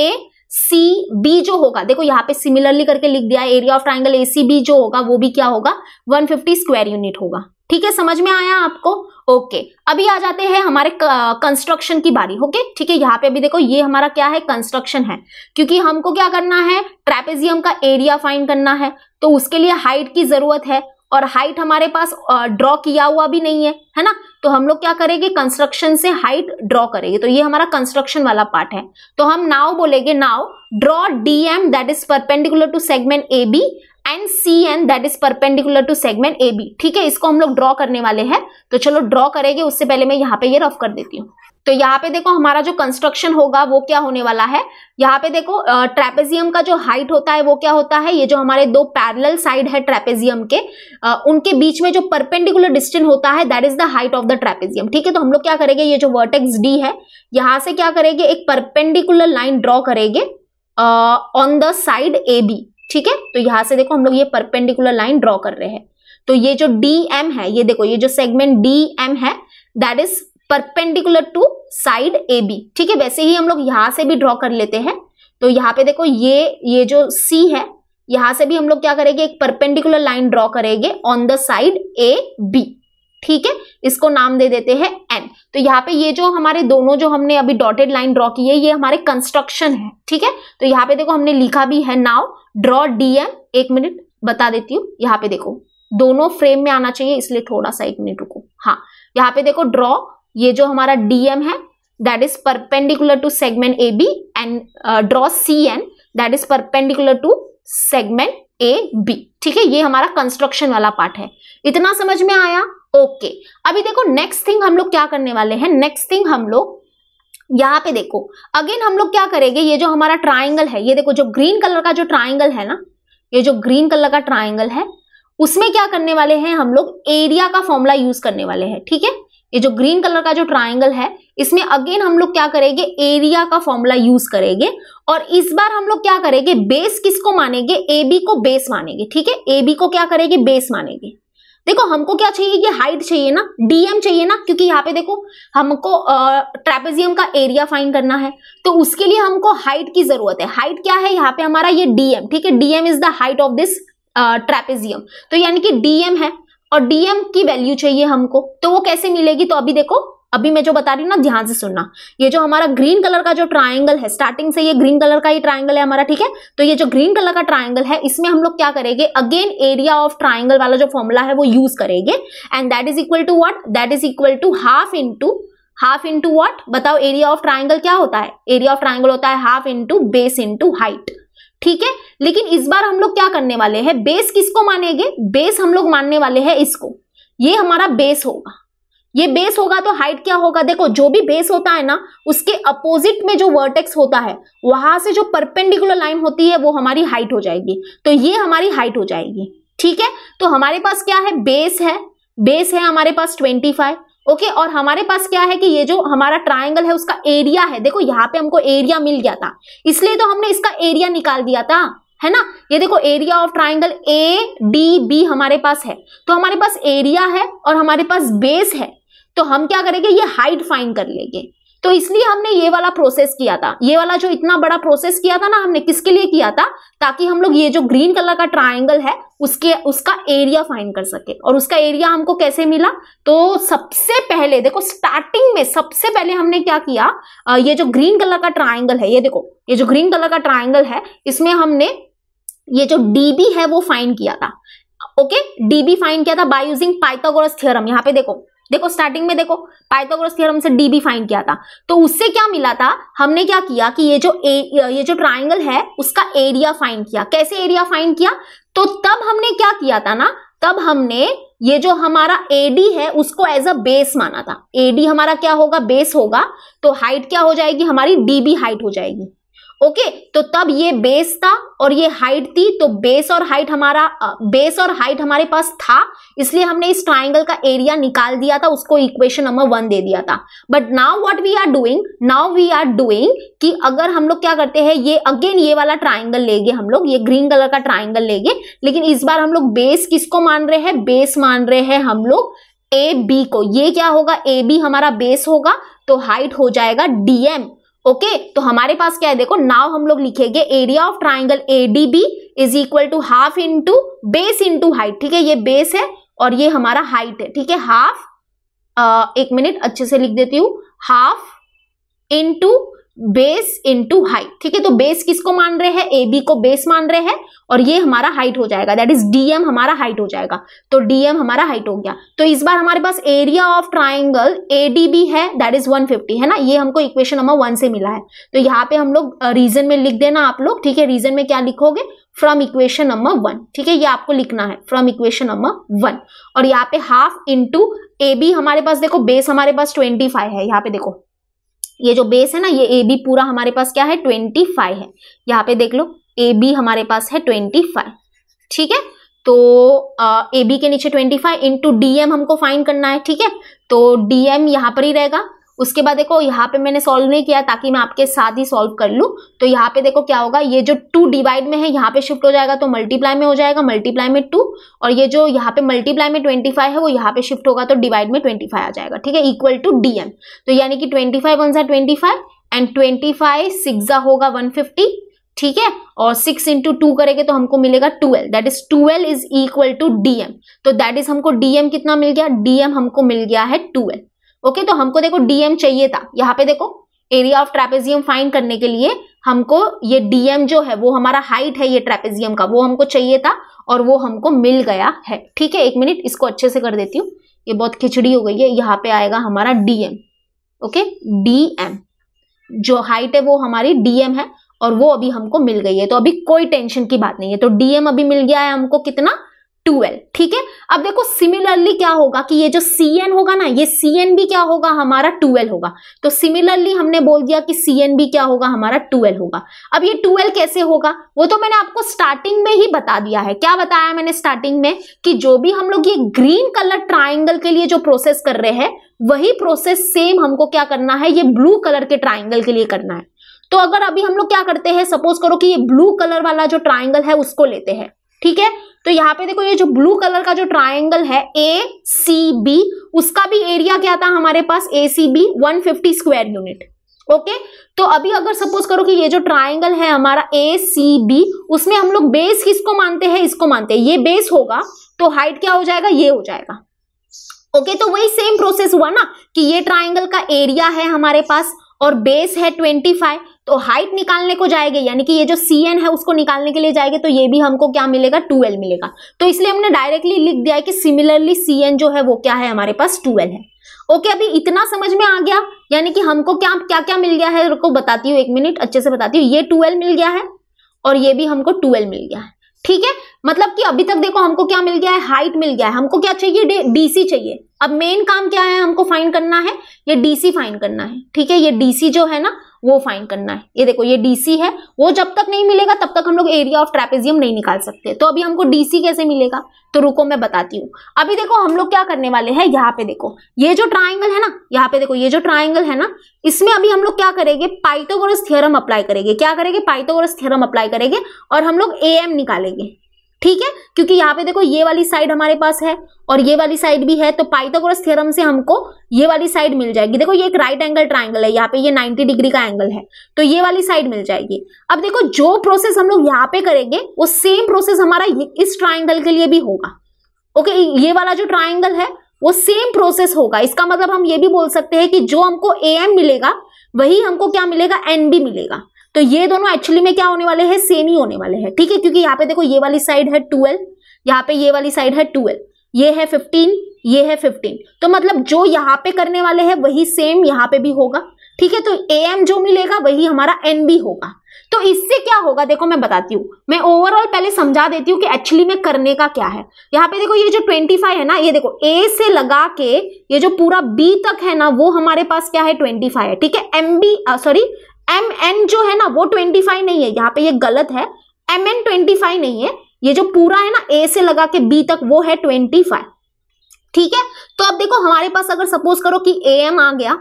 C B जो होगा देखो यहाँ पे सिमिलरली करके लिख दिया area of triangle A C B जो होगा वो भी क्या होगा 150 स्क्वायर यूनिट होगा ठीक है समझ में आया आपको ओके अभी आ जाते हैं हमारे कंस्ट्रक्शन की बारी ओके ठीक है यहाँ पे अभी देखो ये हमारा क्या है कंस्ट्रक्शन है क्योंकि हमको क्या करना है ट्रेपेजियम का एरिया फाइंड करना है तो उसके लिए हाइट की जरूरत है और हाइट हमारे पास ड्रॉ किया हुआ भी नहीं है है ना तो हम लोग क्या करेंगे कंस्ट्रक्शन से हाइट ड्रॉ करेंगे तो ये हमारा कंस्ट्रक्शन वाला पार्ट है तो हम नाव बोलेंगे now draw D M that is perpendicular to segment A B and C N that is perpendicular to segment A B ठीक है इसको हम लोग ड्रॉ करने वाले हैं तो चलो ड्रॉ करेंगे उससे पहले मैं यहाँ पे ये रफ कर देती हूँ तो यहाँ पे देखो हमारा जो कंस्ट्रक्शन होगा वो क्या होने वाला है यहाँ पे देखो ट्रेपेजियम का जो हाइट होता है वो क्या होता है ये जो हमारे दो पैरेलल साइड है ट्रेपेजियम के आ, उनके बीच में जो परपेंडिकुलर डिस्टेंस होता है that is the height of the trapezium ठीक है तो हम लोग क्या करेंगे ये जो वर्टेक्स डी है यहाँ से क्या करेंगे एक परपेंडिकुलर लाइन ड्रॉ करेंगे on the side A B ठीक है तो यहां से देखो हम लोग ये परपेंडिकुलर लाइन ड्रॉ कर रहे हैं तो ये जो डी एम है ये देखो ये जो सेगमेंट डी एम है that is perpendicular to side A B ठीक है वैसे ही हम लोग यहां से भी ड्रॉ कर लेते हैं तो यहाँ पे देखो ये ये जो सी है यहां से भी हम लोग क्या करेंगे एक परपेंडिकुलर लाइन ड्रॉ करेंगे on the side A B ठीक है इसको नाम दे देते हैं एन तो यहाँ पे ये जो हमारे दोनों जो हमने अभी डॉटेड लाइन ड्रॉ की है ये हमारे कंस्ट्रक्शन है ठीक है तो यहाँ पे देखो हमने लिखा भी है नाउ ड्रॉ डीएम एक मिनट बता देती हूँ यहाँ पे देखो दोनों फ्रेम में आना चाहिए इसलिए थोड़ा सा एक मिनट रुको हाँ यहाँ पे देखो ड्रॉ ये जो हमारा डीएम है that is perpendicular to segment A B and draw C N that is perpendicular to segment A B ठीक है ये हमारा कंस्ट्रक्शन वाला पार्ट है इतना समझ में आया ओके अभी देखो नेक्स्ट थिंग हम लोग क्या करने वाले हैं नेक्स्ट थिंग हम लोग यहाँ पे देखो अगेन हम लोग क्या करेंगे ये जो हमारा ट्राइंगल है ये देखो जो ग्रीन कलर का जो ट्राइंगल है ना ये जो ग्रीन कलर का ट्राइंगल है उसमें क्या करने वाले हैं हम लोग एरिया का फॉर्मूला यूज करने वाले हैं ठीक है ये जो ग्रीन कलर का जो ट्राइंगल है इसमें अगेन हम लोग क्या करेंगे एरिया का फॉर्मूला यूज करेंगे और इस बार हम लोग क्या करेंगे बेस किसको मानेंगे ए बी को बेस मानेंगे ठीक है ए बी को क्या करेंगे बेस मानेंगे देखो हमको क्या चाहिए ये हाइट चाहिए ना डीएम चाहिए ना क्योंकि यहाँ पे देखो हमको ट्रेपेजियम का एरिया फाइंड करना है तो उसके लिए हमको हाइट की जरूरत है हाइट क्या है यहाँ पे हमारा ये डीएम ठीक है D M is the height of this trapezium तो यानी कि डीएम है और डीएम की वैल्यू चाहिए हमको तो वो कैसे मिलेगी तो अभी देखो अभी मैं जो बता रही हूँ ना ध्यान से सुनना ये जो हमारा ग्रीन कलर का जो ट्राइंगल है स्टार्टिंग से ये ग्रीन कलर का ही ट्राइंगल है हमारा ठीक है तो ये जो ग्रीन कलर का ट्राइंगल है इसमें हम लोग क्या करेंगे अगेन एरिया ऑफ ट्राइंगल वाला जो फॉर्मूला है वो यूज करेंगे and that is equal to what that is equal to half into half into what बताओ एरिया ऑफ ट्राइंगल क्या होता है एरिया ऑफ ट्राइंगल होता है half into base into height ठीक है लेकिन इस बार हम लोग क्या करने वाले हैं बेस किसको मानेंगे बेस हम लोग मानने वाले हैं इसको ये हमारा बेस होगा ये बेस होगा तो हाइट क्या होगा देखो जो भी बेस होता है ना उसके अपोजिट में जो वर्टेक्स होता है वहां से जो परपेंडिकुलर लाइन होती है वो हमारी हाइट हो जाएगी तो ये हमारी हाइट हो जाएगी ठीक है तो हमारे पास क्या है बेस है बेस है हमारे पास ट्वेंटी फाइव ओके और हमारे पास क्या है कि ये जो हमारा ट्राइंगल है उसका एरिया है देखो यहाँ पे हमको एरिया मिल गया था इसलिए तो हमने इसका एरिया निकाल दिया था है ना ये देखो area of triangle A D B हमारे पास है तो हमारे पास एरिया है और हमारे पास बेस है तो हम क्या करेंगे ये हाइट फाइन कर लेंगे तो इसलिए हमने ये वाला प्रोसेस किया था ये वाला जो इतना बड़ा प्रोसेस किया था ना हमने किसके लिए किया था ताकि हम लोग ये जो ग्रीन कलर का ट्रायंगल है उसके उसका एरिया फाइंड कर सके और उसका एरिया हमको कैसे मिला तो सबसे पहले देखो स्टार्टिंग में सबसे पहले हमने क्या किया आ, ये जो ग्रीन कलर का ट्राइंगल है ये देखो ये जो ग्रीन कलर का ट्राइंगल है इसमें हमने ये जो डीबी है वो फाइन किया था ओके डीबी फाइन किया था बाय यूजिंग पाइथागोरस थ्योरम यहाँ पे देखो देखो स्टार्टिंग में देखो पाइथागोरस थ्योरम से डी बी फाइंड किया था तो उससे क्या मिला था हमने क्या किया कि ये जो ए, ये जो ट्राइंगल है उसका एरिया फाइंड किया कैसे एरिया फाइंड किया तो तब हमने क्या किया था ना तब हमने ये जो हमारा एडी है उसको एज अ बेस माना था एडी हमारा क्या होगा बेस होगा तो हाइट क्या हो जाएगी हमारी डी बी हाइट हो जाएगी ओके तो तब ये बेस था और ये हाइट थी तो बेस और हाइट हमारा बेस और हाइट हमारे पास था इसलिए हमने इस ट्राइंगल का एरिया निकाल दिया था उसको इक्वेशन नंबर वन दे दिया था but now what we are doing now we are doing कि अगर हम लोग क्या करते हैं ये अगेन ये वाला ट्राइंगल लेंगे हम लोग ये ग्रीन कलर का ट्राइंगल लेंगे लेकिन इस बार हम लोग बेस किसको मान रहे हैं बेस मान रहे हैं हम लोग ए बी को ये क्या होगा ए बी हमारा बेस होगा तो हाइट हो जाएगा डीएम ओके okay, तो हमारे पास क्या है देखो नाव हम लोग लिखेंगे area of triangle A D B is equal to half into base into height ठीक है ये बेस है और ये हमारा हाइट है ठीक है हाफ uh, एक मिनट अच्छे से लिख देती हूँ half into base into height ठीक है तो बेस किसको मान रहे हैं ए बी को बेस मान रहे हैं और ये हमारा हाइट हो जाएगा दैट इज डीएम हमारा हाइट हो जाएगा तो डीएम हमारा हाइट हो गया तो इस बार हमारे पास एरिया ऑफ ट्राइंगल बी है दैट इज 150 है ना ये हमको इक्वेशन नंबर वन से मिला है तो यहाँ पे हम लोग रीजन में लिख देना आप लोग ठीक है रीजन में क्या लिखोगे फ्रॉम इक्वेशन नंबर वन ठीक है ये आपको लिखना है फ्रॉम इक्वेशन नंबर वन और यहाँ पे हाफ इंटू ए बी हमारे पास देखो बेस हमारे पास ट्वेंटी फाइव है यहाँ पे देखो ये जो बेस है ना ये ए बी पूरा हमारे पास क्या है ट्वेंटी फाइव है यहाँ पे देख लो ए बी हमारे पास है ट्वेंटी फाइव ठीक है तो ए बी के नीचे twenty five into D M हमको फाइंड करना है ठीक है तो डी एम यहाँ पर ही रहेगा उसके बाद देखो यहाँ पे मैंने सॉल्व नहीं किया ताकि मैं आपके साथ ही सॉल्व कर लूँ तो यहाँ पे देखो क्या होगा ये जो टू डिवाइड में है यहाँ पे शिफ्ट हो जाएगा तो मल्टीप्लाई में हो जाएगा मल्टीप्लाई में टू और ये जो यहाँ पे मल्टीप्लाई में ट्वेंटी फाइव है वो यहाँ पे शिफ्ट होगा तो डिवाइड में ट्वेंटी फाइव आ जाएगा ठीक है इक्वल टू डी एम तो यानी कि ट्वेंटी फाइव वन सा twenty five and twenty five सिक्सा होगा वन फिफ्टी ठीक है और सिक्स इंटू टू करेंगे तो हमको मिलेगा twelve that is twelve is equal to DM तो दैट इज हमको डीएम कितना मिल गया डीएम हमको मिल गया है ट्वेल्व ओके तो हमको देखो डीएम चाहिए था यहाँ पे देखो एरिया ऑफ ट्रेपेजियम फाइंड करने के लिए हमको ये डीएम जो है वो हमारा हाइट है ये ट्रेपेजियम का वो हमको चाहिए था और वो हमको मिल गया है ठीक है एक मिनट इसको अच्छे से कर देती हूँ ये बहुत खिचड़ी हो गई है यहाँ पे आएगा हमारा डीएम ओके डीएम जो हाइट है वो हमारी डीएम है और वो अभी हमको मिल गई है तो अभी कोई टेंशन की बात नहीं है तो डीएम अभी मिल गया है हमको कितना ट्वेल्व ठीक है अब देखो सिमिलरली क्या होगा कि ये जो सी एन होगा ना ये सी एन भी क्या होगा हमारा ट्वेल्व होगा तो सिमिलरली हमने बोल दिया कि सी एन भी क्या होगा हमारा ट्वेल्व होगा अब ये ट्वेल्व कैसे होगा वो तो मैंने आपको स्टार्टिंग में ही बता दिया है क्या बताया मैंने स्टार्टिंग में कि जो भी हम लोग ये ग्रीन कलर ट्राइंगल के लिए जो प्रोसेस कर रहे हैं वही प्रोसेस सेम हमको क्या करना है ये ब्लू कलर के ट्राइंगल के लिए करना है तो अगर अभी हम लोग क्या करते हैं सपोज करो कि ये ब्लू कलर वाला जो ट्राइंगल है उसको लेते हैं ठीक है तो यहाँ पे देखो ये जो ब्लू कलर का जो ट्राइंगल है ए सी बी उसका भी एरिया क्या था हमारे पास A C B one fifty square unit okay तो अभी अगर सपोज करो कि ये जो ट्राइंगल है हमारा ए सी बी उसमें हम लोग बेस किसको मानते हैं इसको मानते हैं ये बेस होगा तो हाइट क्या हो जाएगा ये हो जाएगा ओके okay, तो वही सेम प्रोसेस हुआ ना कि ये ट्राइंगल का एरिया है हमारे पास और बेस है ट्वेंटी फाइव तो हाइट निकालने को जाएंगे यानी कि ये जो सी एन है उसको निकालने के लिए जाएंगे तो ये भी हमको क्या मिलेगा एल मिलेगा तो इसलिए हमने डायरेक्टली लिख दिया है कि सिमिलरली सी एन जो है वो क्या है हमारे पास एल है ओके अभी इतना समझ में आ गया यानी कि हमको क्या क्या क्या मिल गया है रुको बताती हूँ एक मिनट अच्छे से बताती हूँ ये टूएल्व मिल गया है और ये भी हमको टूएल्व मिल गया है ठीक है मतलब कि अभी तक देखो हमको क्या मिल गया है हाइट मिल गया है हमको क्या चाहिए डीसी चाहिए अब मेन काम क्या है हमको फाइन करना है ये डीसी फाइन करना है ठीक है ये डीसी जो है ना वो फाइन करना है ये देखो ये डीसी है वो जब तक नहीं मिलेगा तब तक हम लोग एरिया ऑफ ट्रेपेजियम नहीं निकाल सकते तो अभी हमको डीसी कैसे मिलेगा तो रुको मैं बताती हूँ अभी देखो हम लोग क्या करने वाले हैं यहाँ पे देखो ये जो ट्राइंगल है ना यहाँ पे देखो ये जो ट्राइंगल है ना इसमें अभी हम लोग क्या करेंगे पाइथागोरस थ्योरम अप्लाई करेंगे क्या करेंगे पाइथागोरस थ्योरम अप्लाई करेंगे और हम लोग ए निकालेंगे ठीक है क्योंकि यहाँ पे देखो ये वाली साइड हमारे पास है और ये वाली साइड भी है तो पाइथागोरस थ्योरम से हमको ये वाली साइड मिल जाएगी देखो ये एक राइट एंगल ट्राइंगल है यहाँ पे ये 90 डिग्री का एंगल है तो ये वाली साइड मिल जाएगी अब देखो जो प्रोसेस हम लोग यहाँ पे करेंगे वो सेम प्रोसेस हमारा इस ट्राइंगल के लिए भी होगा ओके ये वाला जो ट्राइंगल है वो सेम प्रोसेस होगा इसका मतलब हम ये भी बोल सकते हैं कि जो हमको ए एम मिलेगा वही हमको क्या मिलेगा एन भी मिलेगा तो ये दोनों एक्चुअली में क्या होने वाले हैं सेम ही होने वाले हैं ठीक है क्योंकि यहाँ पे देखो ये वाली साइड है ट्वेल्व यहाँ पे ये वाली साइड है ट्वेल्व ये है फिफ्टीन ये है फिफ्टीन तो मतलब जो यहाँ पे करने वाले हैं वही सेम यहाँ पे भी होगा ठीक है तो ए एम जो मिलेगा वही हमारा एन बी होगा तो इससे क्या होगा देखो मैं बताती हूँ मैं ओवरऑल पहले समझा देती हूँ कि एक्चुअली में करने का क्या है यहाँ पे देखो ये जो 25 है ना ये देखो ए से लगा के ये जो पूरा बी तक है ना वो हमारे पास क्या है 25 है ठीक है M B sorry M N जो है ना वो ट्वेंटी फाइव नहीं है यहाँ पे ये गलत है एम एन ट्वेंटी फाइव नहीं है ये जो पूरा है ना ए से लगा के बी तक वो है ट्वेंटी फाइव ठीक है तो अब देखो हमारे पास अगर सपोज करो कि ए एम आ गया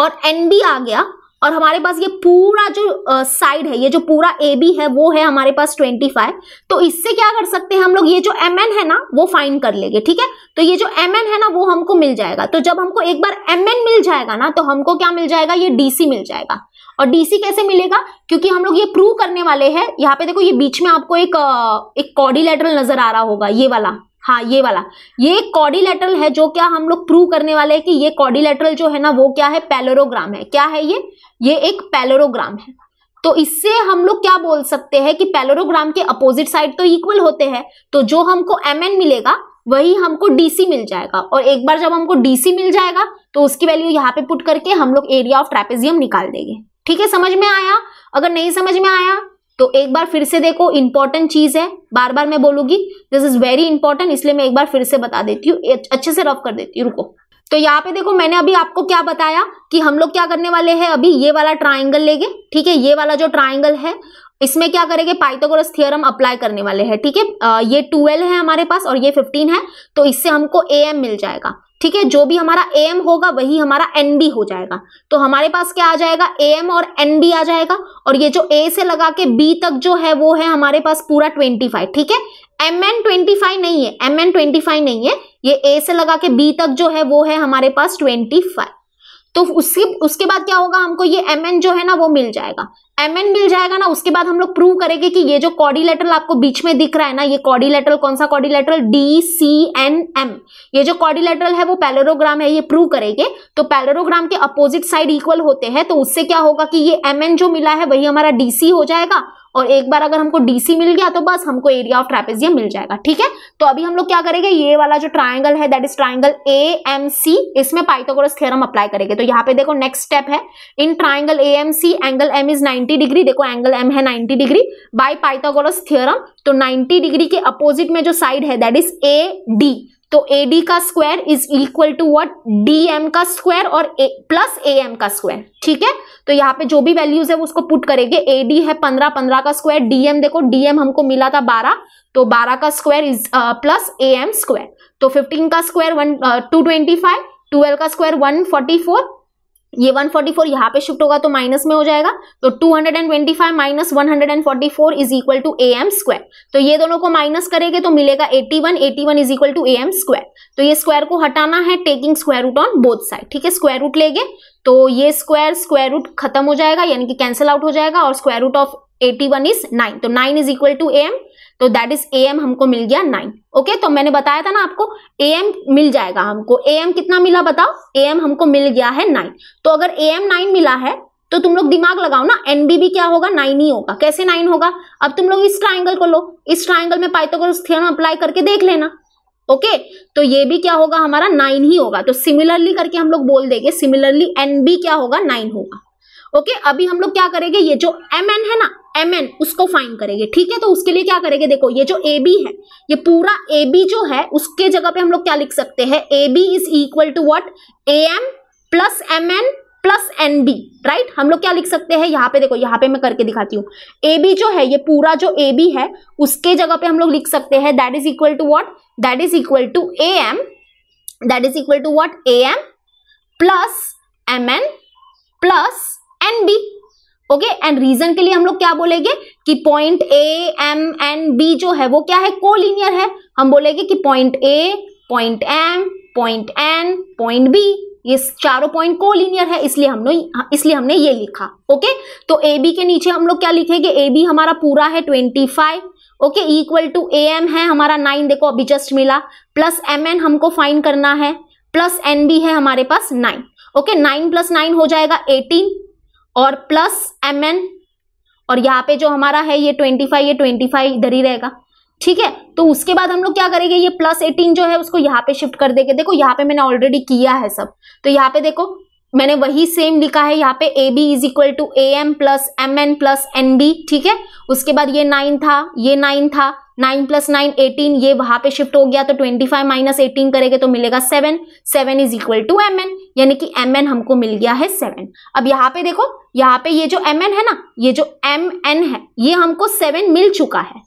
और एन बी आ गया और हमारे पास ये पूरा जो साइड है ये जो पूरा ए बी है वो है हमारे पास ट्वेंटी फाइव तो इससे क्या कर सकते हैं हम लोग ये जो एम एन है ना वो फाइन कर लेंगे ठीक है तो ये जो एम एन है ना वो हमको मिल जाएगा तो जब हमको एक बार एम एन मिल जाएगा ना तो हमको क्या मिल जाएगा ये डी सी मिल जाएगा और डीसी कैसे मिलेगा क्योंकि हम लोग ये प्रूव करने वाले हैं यहाँ पे देखो ये बीच में आपको एक एक कॉर्डिलेटरल नजर आ रहा होगा ये वाला हाँ ये वाला ये कॉर्डिलेटरल है जो क्या हम लोग प्रूव करने वाले हैं कि ये कॉर्डिलेटरल जो है ना वो क्या है पेलोरोग्राम है क्या है ये ये एक पेलोरोग्राम है तो इससे हम लोग क्या बोल सकते हैं कि पेलोरोग्राम के अपोजिट साइड तो इक्वल होते हैं तो जो हमको एम एन मिलेगा वही हमको डीसी मिल जाएगा और एक बार जब हमको डीसी मिल जाएगा तो उसकी वैल्यू यहाँ पे पुट करके हम लोग एरिया ऑफ ट्रेपेजियम निकाल देंगे ठीक है समझ में आया अगर नहीं समझ में आया तो एक बार फिर से देखो इंपॉर्टेंट चीज है बार बार मैं बोलूंगी दिस इज वेरी इंपॉर्टेंट इसलिए मैं एक बार फिर से बता देती हूँ अच्छे से रफ कर देती हूँ रुको तो यहाँ पे देखो मैंने अभी आपको क्या बताया कि हम लोग क्या करने वाले हैं अभी ये वाला ट्राइंगल लेंगे ठीक है ये वाला जो ट्राइंगल है इसमें क्या करेंगे पाइथागोरस थ्योरम अप्लाई करने वाले हैं ठीक है ये 12 है हमारे पास और ये 15 है तो इससे हमको ए एम मिल जाएगा ठीक है जो भी हमारा एम होगा वही हमारा बी हो जाएगा तो हमारे पास क्या आ जाएगा एम और बी आ जाएगा और ये जो ए से लगा के बी तक जो है वो है हमारे पास पूरा ट्वेंटी फाइव ठीक है एम एन ट्वेंटी फाइव नहीं है एम एन ट्वेंटी फाइव नहीं है ये ए से लगा के बी तक जो है वो है हमारे पास ट्वेंटी फाइव तो उसके उसके बाद क्या होगा हमको ये एम एन जो है ना वो मिल जाएगा एम एन मिल जाएगा ना उसके बाद हम लोग प्रूव करेंगे कि ये जो कॉर्डिलेटरल आपको बीच में दिख रहा है ना ये कॉर्डिलेटरल कौन सा quadrilateral D C N M ये जो कॉर्डिलेटरल है वो पैलोरोग्राम है ये प्रूव करेंगे तो पैलोरोग्राम के अपोजिट साइड इक्वल होते हैं तो उससे क्या होगा कि ये एम एन जो मिला है वही हमारा डीसी हो जाएगा और एक बार अगर हमको डीसी मिल गया तो बस हमको एरिया ऑफ ट्रेपेजियम मिल जाएगा ठीक है तो अभी हम लोग क्या करेंगे ये वाला जो ट्राइंगल है that is triangle A M C इसमें पाइथागोरस थ्योरम अप्लाई करेंगे तो यहाँ पे देखो नेक्स्ट स्टेप है in triangle A M C angle M is nine 90 degree देखो एंगल एम है 90 डिग्री बाय पाइथागोरस थ्योरम तो 90 डिग्री के अपोजिट में जो साइड है दैट इज ए डी तो ए डी का square is equal to what D M का स्क्वायर और ए प्लस ए एम का स्क्वायर ठीक है तो यहाँ पे जो भी वैल्यूज है वो उसको पुट करेंगे ए डी है पंद्रह पंद्रह का स्क्वायर डी एम देखो डी एम हमको मिला था बारह तो बारह का square is plus A M square तो फिफ्टीन का square one two twenty five twelve का स्क्वायर वन फोर्टी फोर ये 144 फोर्टी फोर यहाँ पे शिफ्ट होगा तो माइनस में हो जाएगा तो 225 hundred and twenty five minus one hundred and forty four is equal to A M square तो ये दोनों को माइनस करेंगे तो मिलेगा 81 one eighty one is equal to A M square तो ये स्क्वायर को हटाना है taking square root on both side ठीक है स्क्वायर रूट लेंगे तो ये स्क्वायर स्क्वायर रूट खत्म हो जाएगा यानी कि कैंसिल आउट हो जाएगा और square root of eighty one is nine तो nine is equal to A M तो दैट इज ए एम हमको मिल गया नाइन ओके तो मैंने बताया था ना आपको ए एम मिल जाएगा हमको ए एम कितना मिला बताओ ए एम हमको मिल गया है नाइन तो अगर ए एम नाइन मिला है तो तुम लोग दिमाग लगाओ ना एन भी क्या होगा नाइन ही होगा कैसे नाइन होगा अब तुम लोग इस ट्राइंगल को लो इस ट्राइंगल में पाइथागोरस थ्योरम अप्लाई करके देख लेना ओके तो ये भी क्या होगा हमारा नाइन ही होगा तो सिमिलरली करके हम लोग बोल देंगे सिमिलरली एन बी क्या होगा नाइन होगा ओके अभी हम लोग क्या करेंगे ये जो एम एन है ना एम एन उसको फाइन करेंगे ठीक है तो उसके लिए क्या करेंगे देखो ये जो ए बी है ये पूरा ए बी जो है उसके जगह पे हम लोग क्या लिख सकते हैं A B is equal to what A M plus M N plus N B right हम लोग क्या लिख सकते हैं यहाँ पे देखो यहाँ पे मैं करके दिखाती हूँ ए बी जो है ये पूरा जो ए बी है उसके जगह पे हम लोग लिख सकते हैं that is equal to what that is equal to A M that is equal to what A M plus M N plus N B okay and reason के लिए हम लोग क्या बोलेंगे कि point A M and B जो है वो क्या है कोलिनियर है हम बोलेंगे कि point A point M point N point B ये चारों पॉइंट कोलिनियर है इसलिए हमने इसलिए हमने ये लिखा ओके तो ए बी के नीचे हम लोग क्या लिखेंगे ए बी हमारा पूरा है twenty five okay equal to A M है हमारा नाइन देखो अभी जस्ट मिला प्लस एम एन हमको फाइन करना है प्लस एन बी है हमारे पास nine okay nine plus nine हो जाएगा एटीन और प्लस एम एन और यहाँ पे जो हमारा है ये ट्वेंटी फाइव ये ट्वेंटी फाइव इधर ही रहेगा ठीक है तो उसके बाद हम लोग क्या करेंगे ये प्लस एटीन जो है उसको यहाँ पे शिफ्ट कर देंगे देखो यहाँ पे मैंने ऑलरेडी किया है सब तो यहाँ पे देखो मैंने वही सेम लिखा है यहाँ पे A B is equal to A M plus M N plus N B ठीक है उसके बाद ये नाइन था ये नाइन था नाइन प्लस नाइन एटीन ये वहां पे शिफ्ट हो गया तो ट्वेंटी फाइव माइनस एटीन करेंगे तो मिलेगा seven seven is equal to M N यानी कि एम एन हमको मिल गया है सेवन अब यहाँ पे देखो यहाँ पे ये जो एम एन है ना ये जो एम एन है ये हमको सेवन मिल चुका है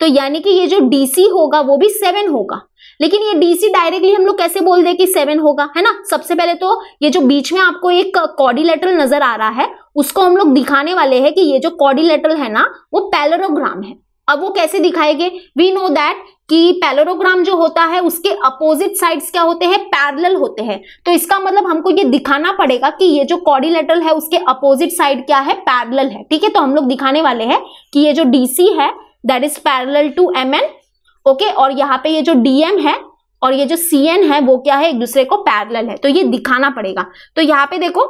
तो यानी कि ये जो डी सी होगा वो भी सेवन होगा लेकिन ये डीसी डायरेक्टली हम लोग कैसे बोल दे कि सेवन होगा है ना सबसे पहले तो ये जो बीच में आपको एक कॉर्डिलेटरल नजर आ रहा है उसको हम लोग दिखाने वाले हैं कि ये जो कॉर्डिलेटरल है ना वो पैलरोग्राम है अब वो कैसे दिखाएंगे वी नो दैट कि पैलोरोग्राम जो होता है उसके अपोजिट साइड्स क्या होते हैं पैरेलल होते हैं तो इसका मतलब हमको ये दिखाना पड़ेगा कि ये जो कॉर्डिलेटरल है उसके अपोजिट साइड क्या है पैरेलल है ठीक है तो हम लोग दिखाने वाले हैं कि ये जो डीसी है that is parallel to M N okay और यहाँ पे ये जो डीएम है और ये जो सी है वो क्या है एक दूसरे को पैरल है तो ये दिखाना पड़ेगा तो यहाँ पे देखो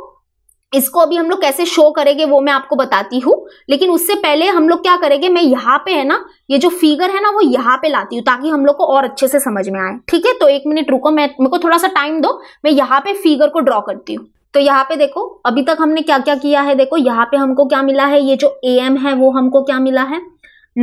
इसको अभी हम लोग कैसे शो करेंगे वो मैं आपको बताती हूँ लेकिन उससे पहले हम लोग क्या करेंगे मैं यहाँ पे है ना ये जो फिगर है ना वो यहाँ पे लाती हूँ ताकि हम लोग को और अच्छे से समझ में आए ठीक है तो एक मिनट रुको मैं मेरे को थोड़ा सा टाइम दो मैं यहाँ पे फिगर को ड्रॉ करती हूँ तो यहाँ पे देखो अभी तक हमने क्या क्या किया है देखो यहाँ पे हमको क्या मिला है ये जो ए है वो हमको क्या मिला है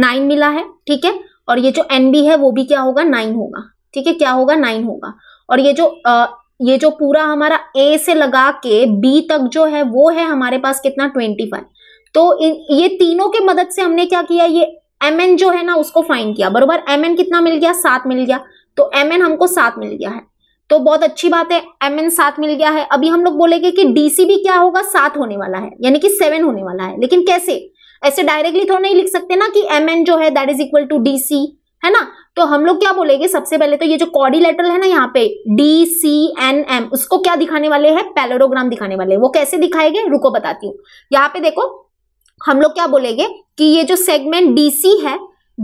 नाइन मिला है ठीक है और ये जो एन बी है वो भी क्या होगा नाइन होगा ठीक है क्या होगा नाइन होगा और ये जो आ, ये जो पूरा हमारा ए से लगा के बी तक जो है वो है हमारे पास कितना ट्वेंटी फाइव तो इन ये तीनों के मदद से हमने क्या किया ये एम एन जो है ना उसको फाइन किया बरोबर एम एन कितना मिल गया सात मिल गया तो एम एन हमको सात मिल गया है तो बहुत अच्छी बात है एम एन सात मिल गया है अभी हम लोग बोलेंगे कि डीसी भी क्या होगा सात होने वाला है यानी कि सेवन होने वाला है लेकिन कैसे ऐसे डायरेक्टली तो नहीं लिख सकते ना कि एम एन जो है that is equal to D C है ना तो हम लोग क्या बोलेंगे सबसे पहले तो ये जो कॉर्डिलेटरल है ना यहाँ पे डी सी एन एम उसको क्या दिखाने वाले हैं पैलोडोग्राम दिखाने वाले वो कैसे दिखाएंगे रुको बताती हूँ यहाँ पे देखो हम लोग क्या बोलेंगे कि ये जो सेगमेंट डी सी है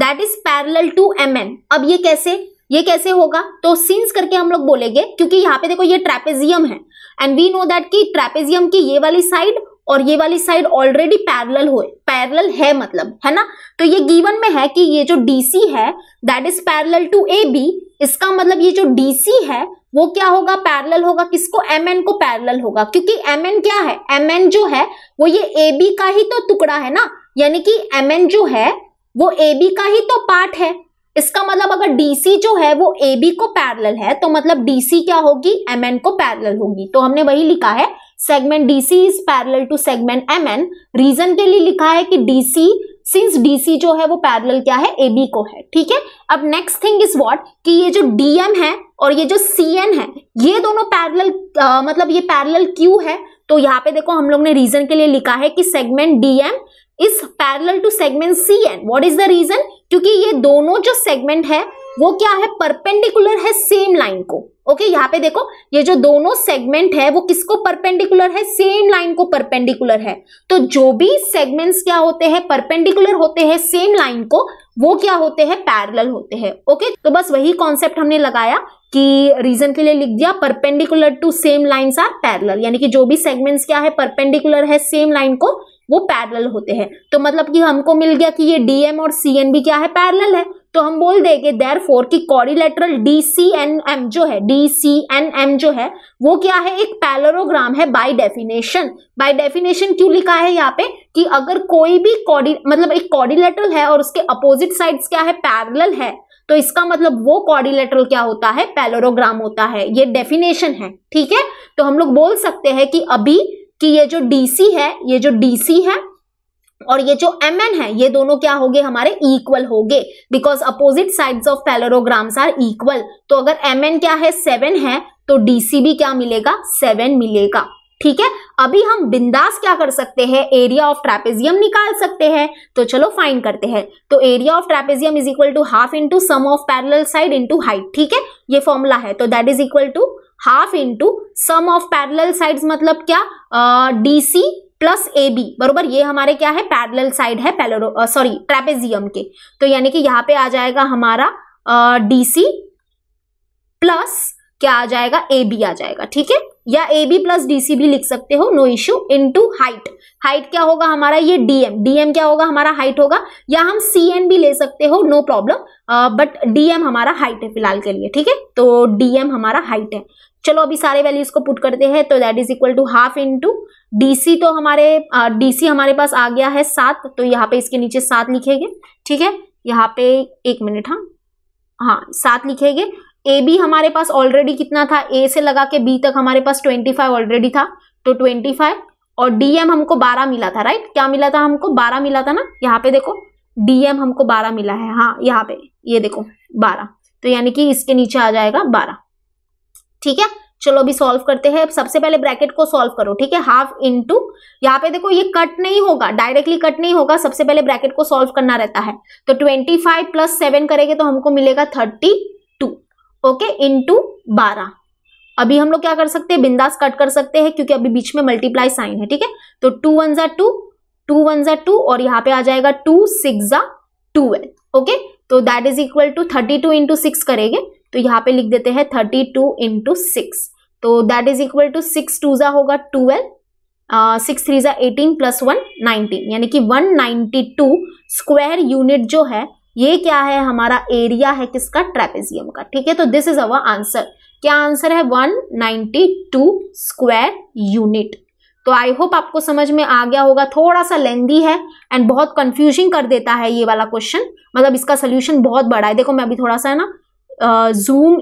that is parallel to M N अब ये कैसे ये कैसे होगा तो सिंस करके हम लोग बोलेंगे क्योंकि यहाँ पे देखो ये ट्रेपेजियम है एंड वी नो दैट की ट्रेपेजियम की ये वाली साइड और ये वाली साइड ऑलरेडी पैरल हो पैरल है मतलब है ना तो ये गीवन में है कि ये जो डीसी है that is parallel to A B इसका मतलब ये जो डीसी है वो क्या होगा पैरल होगा किसको एम एन को पैरल होगा क्योंकि एम एन क्या है एम एन जो है वो ये ए बी का ही तो टुकड़ा है ना यानी कि एम एन जो है वो ए बी का ही तो पार्ट है इसका मतलब अगर डीसी जो है वो ए बी को पैरल है तो मतलब डीसी क्या होगी एम एन को पैरल होगी तो हमने वही लिखा है segment DC is parallel to segment MN reason के लिए लिखा है कि डीसी सिंस डीसी जो है वो पैरेलल क्या है एबी को है ठीक है अब नेक्स्ट थिंग इज व्हाट कि ये जो डीएम है और ये जो सीएन है ये दोनों पैरेलल मतलब ये पैरेलल क्यू है तो यहाँ पे देखो हम लोग ने रीजन के लिए लिखा है कि segment DM is parallel to segment N what is the reason क्योंकि ये दोनों जो सेगमेंट है वो क्या है परपेंडिकुलर है सेम लाइन को ओके okay, यहाँ पे देखो ये जो दोनों सेगमेंट है वो किसको परपेंडिकुलर है सेम लाइन को परपेंडिकुलर है तो जो भी सेगमेंट्स क्या होते हैं परपेंडिकुलर होते हैं सेम लाइन को वो क्या होते हैं पैरेलल होते हैं ओके okay? तो बस वही कॉन्सेप्ट हमने लगाया कि रीजन के लिए लिख दिया perpendicular to same lines are parallel यानी कि जो भी सेगमेंट्स क्या है परपेंडिकुलर है सेम लाइन को वो पैरेलल होते हैं तो मतलब कि हमको मिल गया कि ये डीएम और सीएन भी क्या है पैरेलल है तो हम बोल देंगे देर फोर की quadrilateral D C N M जो है डी सी एन एम जो है वो क्या है एक पैलरोग्राम है बाय डेफिनेशन बाय डेफिनेशन क्यों लिखा है यहाँ पे कि अगर कोई भी कॉडी मतलब एक कॉडिलेटरल है और उसके अपोजिट साइड्स क्या है पैरल है तो इसका मतलब वो कॉर्डिलेटरल क्या होता है पैलोरोग्राम होता है ये डेफिनेशन है ठीक है तो हम लोग बोल सकते हैं कि अभी कि ये जो डीसी है ये जो डीसी है और ये जो एम एन है ये दोनों क्या हो गए हमारे इक्वल हो गए because opposite sides of parallelograms are equal तो अगर एम एन क्या है सेवन है तो भी क्या मिलेगा सेवन मिलेगा ठीक है अभी हम बिंदास क्या कर सकते हैं एरिया ऑफ ट्रेपेजियम निकाल सकते हैं तो चलो फाइंड करते हैं तो area of trapezium is equal to half into sum of parallel side into height ठीक है ये फॉर्मूला है तो that is equal to half into sum of parallel side मतलब क्या D C plus A B बरबर ये हमारे क्या है पैरेलल साइड है पैलोरो सॉरी ट्रेपेजियम के तो यानी कि यहाँ पे आ जाएगा हमारा डी सी प्लस क्या आ जाएगा ए बी आ जाएगा ठीक है या A B plus D C भी लिख सकते हो no issue into height height क्या होगा हमारा ये डीएम डीएम क्या होगा हमारा हाइट होगा या हम सी एन भी ले सकते हो नो प्रॉब्लम बट डीएम हमारा हाइट है फिलहाल के लिए ठीक है तो डीएम हमारा हाइट है चलो अभी सारे वैल्यूज को पुट करते हैं तो that is equal to half into DC तो हमारे डीसी हमारे पास आ गया है सात तो यहाँ पे इसके नीचे सात लिखेंगे ठीक है यहाँ पे एक मिनट हाँ हाँ सात लिखेंगे ए बी हमारे पास ऑलरेडी कितना था ए से लगा के बी तक हमारे पास ट्वेंटी फाइव ऑलरेडी था तो ट्वेंटी फाइव और डीएम हमको बारह मिला था राइट क्या मिला था हमको बारह मिला था ना यहाँ पे देखो डीएम हमको बारह मिला है हाँ यहाँ पे ये देखो बारह तो यानी कि इसके नीचे आ जाएगा बारह ठीक है चलो अभी सॉल्व करते हैं सबसे पहले ब्रैकेट को सॉल्व करो ठीक है हाफ इंटू यहाँ पे देखो ये कट नहीं होगा डायरेक्टली कट नहीं होगा सबसे पहले ब्रैकेट को सॉल्व करना रहता है तो ट्वेंटी फाइव प्लस सेवन करेंगे तो हमको मिलेगा थर्टी टू ओके इंटू बारह अभी हम लोग क्या कर सकते हैं बिंदास कट कर सकते हैं क्योंकि अभी बीच में मल्टीप्लाई साइन है ठीक है तो टू वन जा टू टू वन जा टू और यहाँ पे आ जाएगा टू सिक्स जा टूवेल्व ओके तो that is equal to thirty two into six करेंगे तो यहाँ पे लिख देते हैं थर्टी टू इंटू सिक्स तो that is equal to six two ज़ा होगा ट्वेल्व सिक्स थ्री ज़ा एटीन प्लस वन नाइनटीन यानी कि one ninety two square unit जो है ये क्या है हमारा एरिया है किसका ट्रेपेजियम का ठीक है तो दिस इज अवर आंसर क्या आंसर है टू स्क्वायर यूनिट तो आई होप आपको समझ में आ गया होगा थोड़ा सा लेंदी है एंड बहुत कंफ्यूजिंग कर देता है ये वाला क्वेश्चन मतलब इसका सोल्यूशन बहुत बड़ा है देखो मैं अभी थोड़ा सा है ना जूम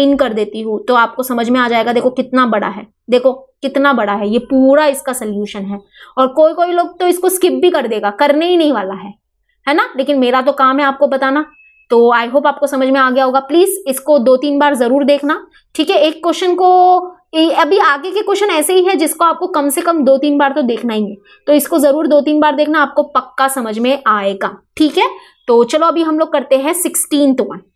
इन कर देती हूँ तो आपको समझ में आ जाएगा देखो कितना बड़ा है देखो कितना बड़ा है ये पूरा इसका सोल्यूशन है और कोई कोई लोग तो इसको स्किप भी कर देगा करने ही नहीं वाला है है ना लेकिन मेरा तो काम है आपको बताना तो आई होप आपको समझ में आ गया होगा प्लीज इसको दो तीन बार जरूर देखना ठीक है एक क्वेश्चन को अभी आगे के क्वेश्चन ऐसे ही है जिसको आपको कम से कम दो तीन बार तो देखना ही है तो इसको जरूर दो तीन बार देखना आपको पक्का समझ में आएगा ठीक है तो चलो अभी हम लोग करते हैं सिक्सटीन वन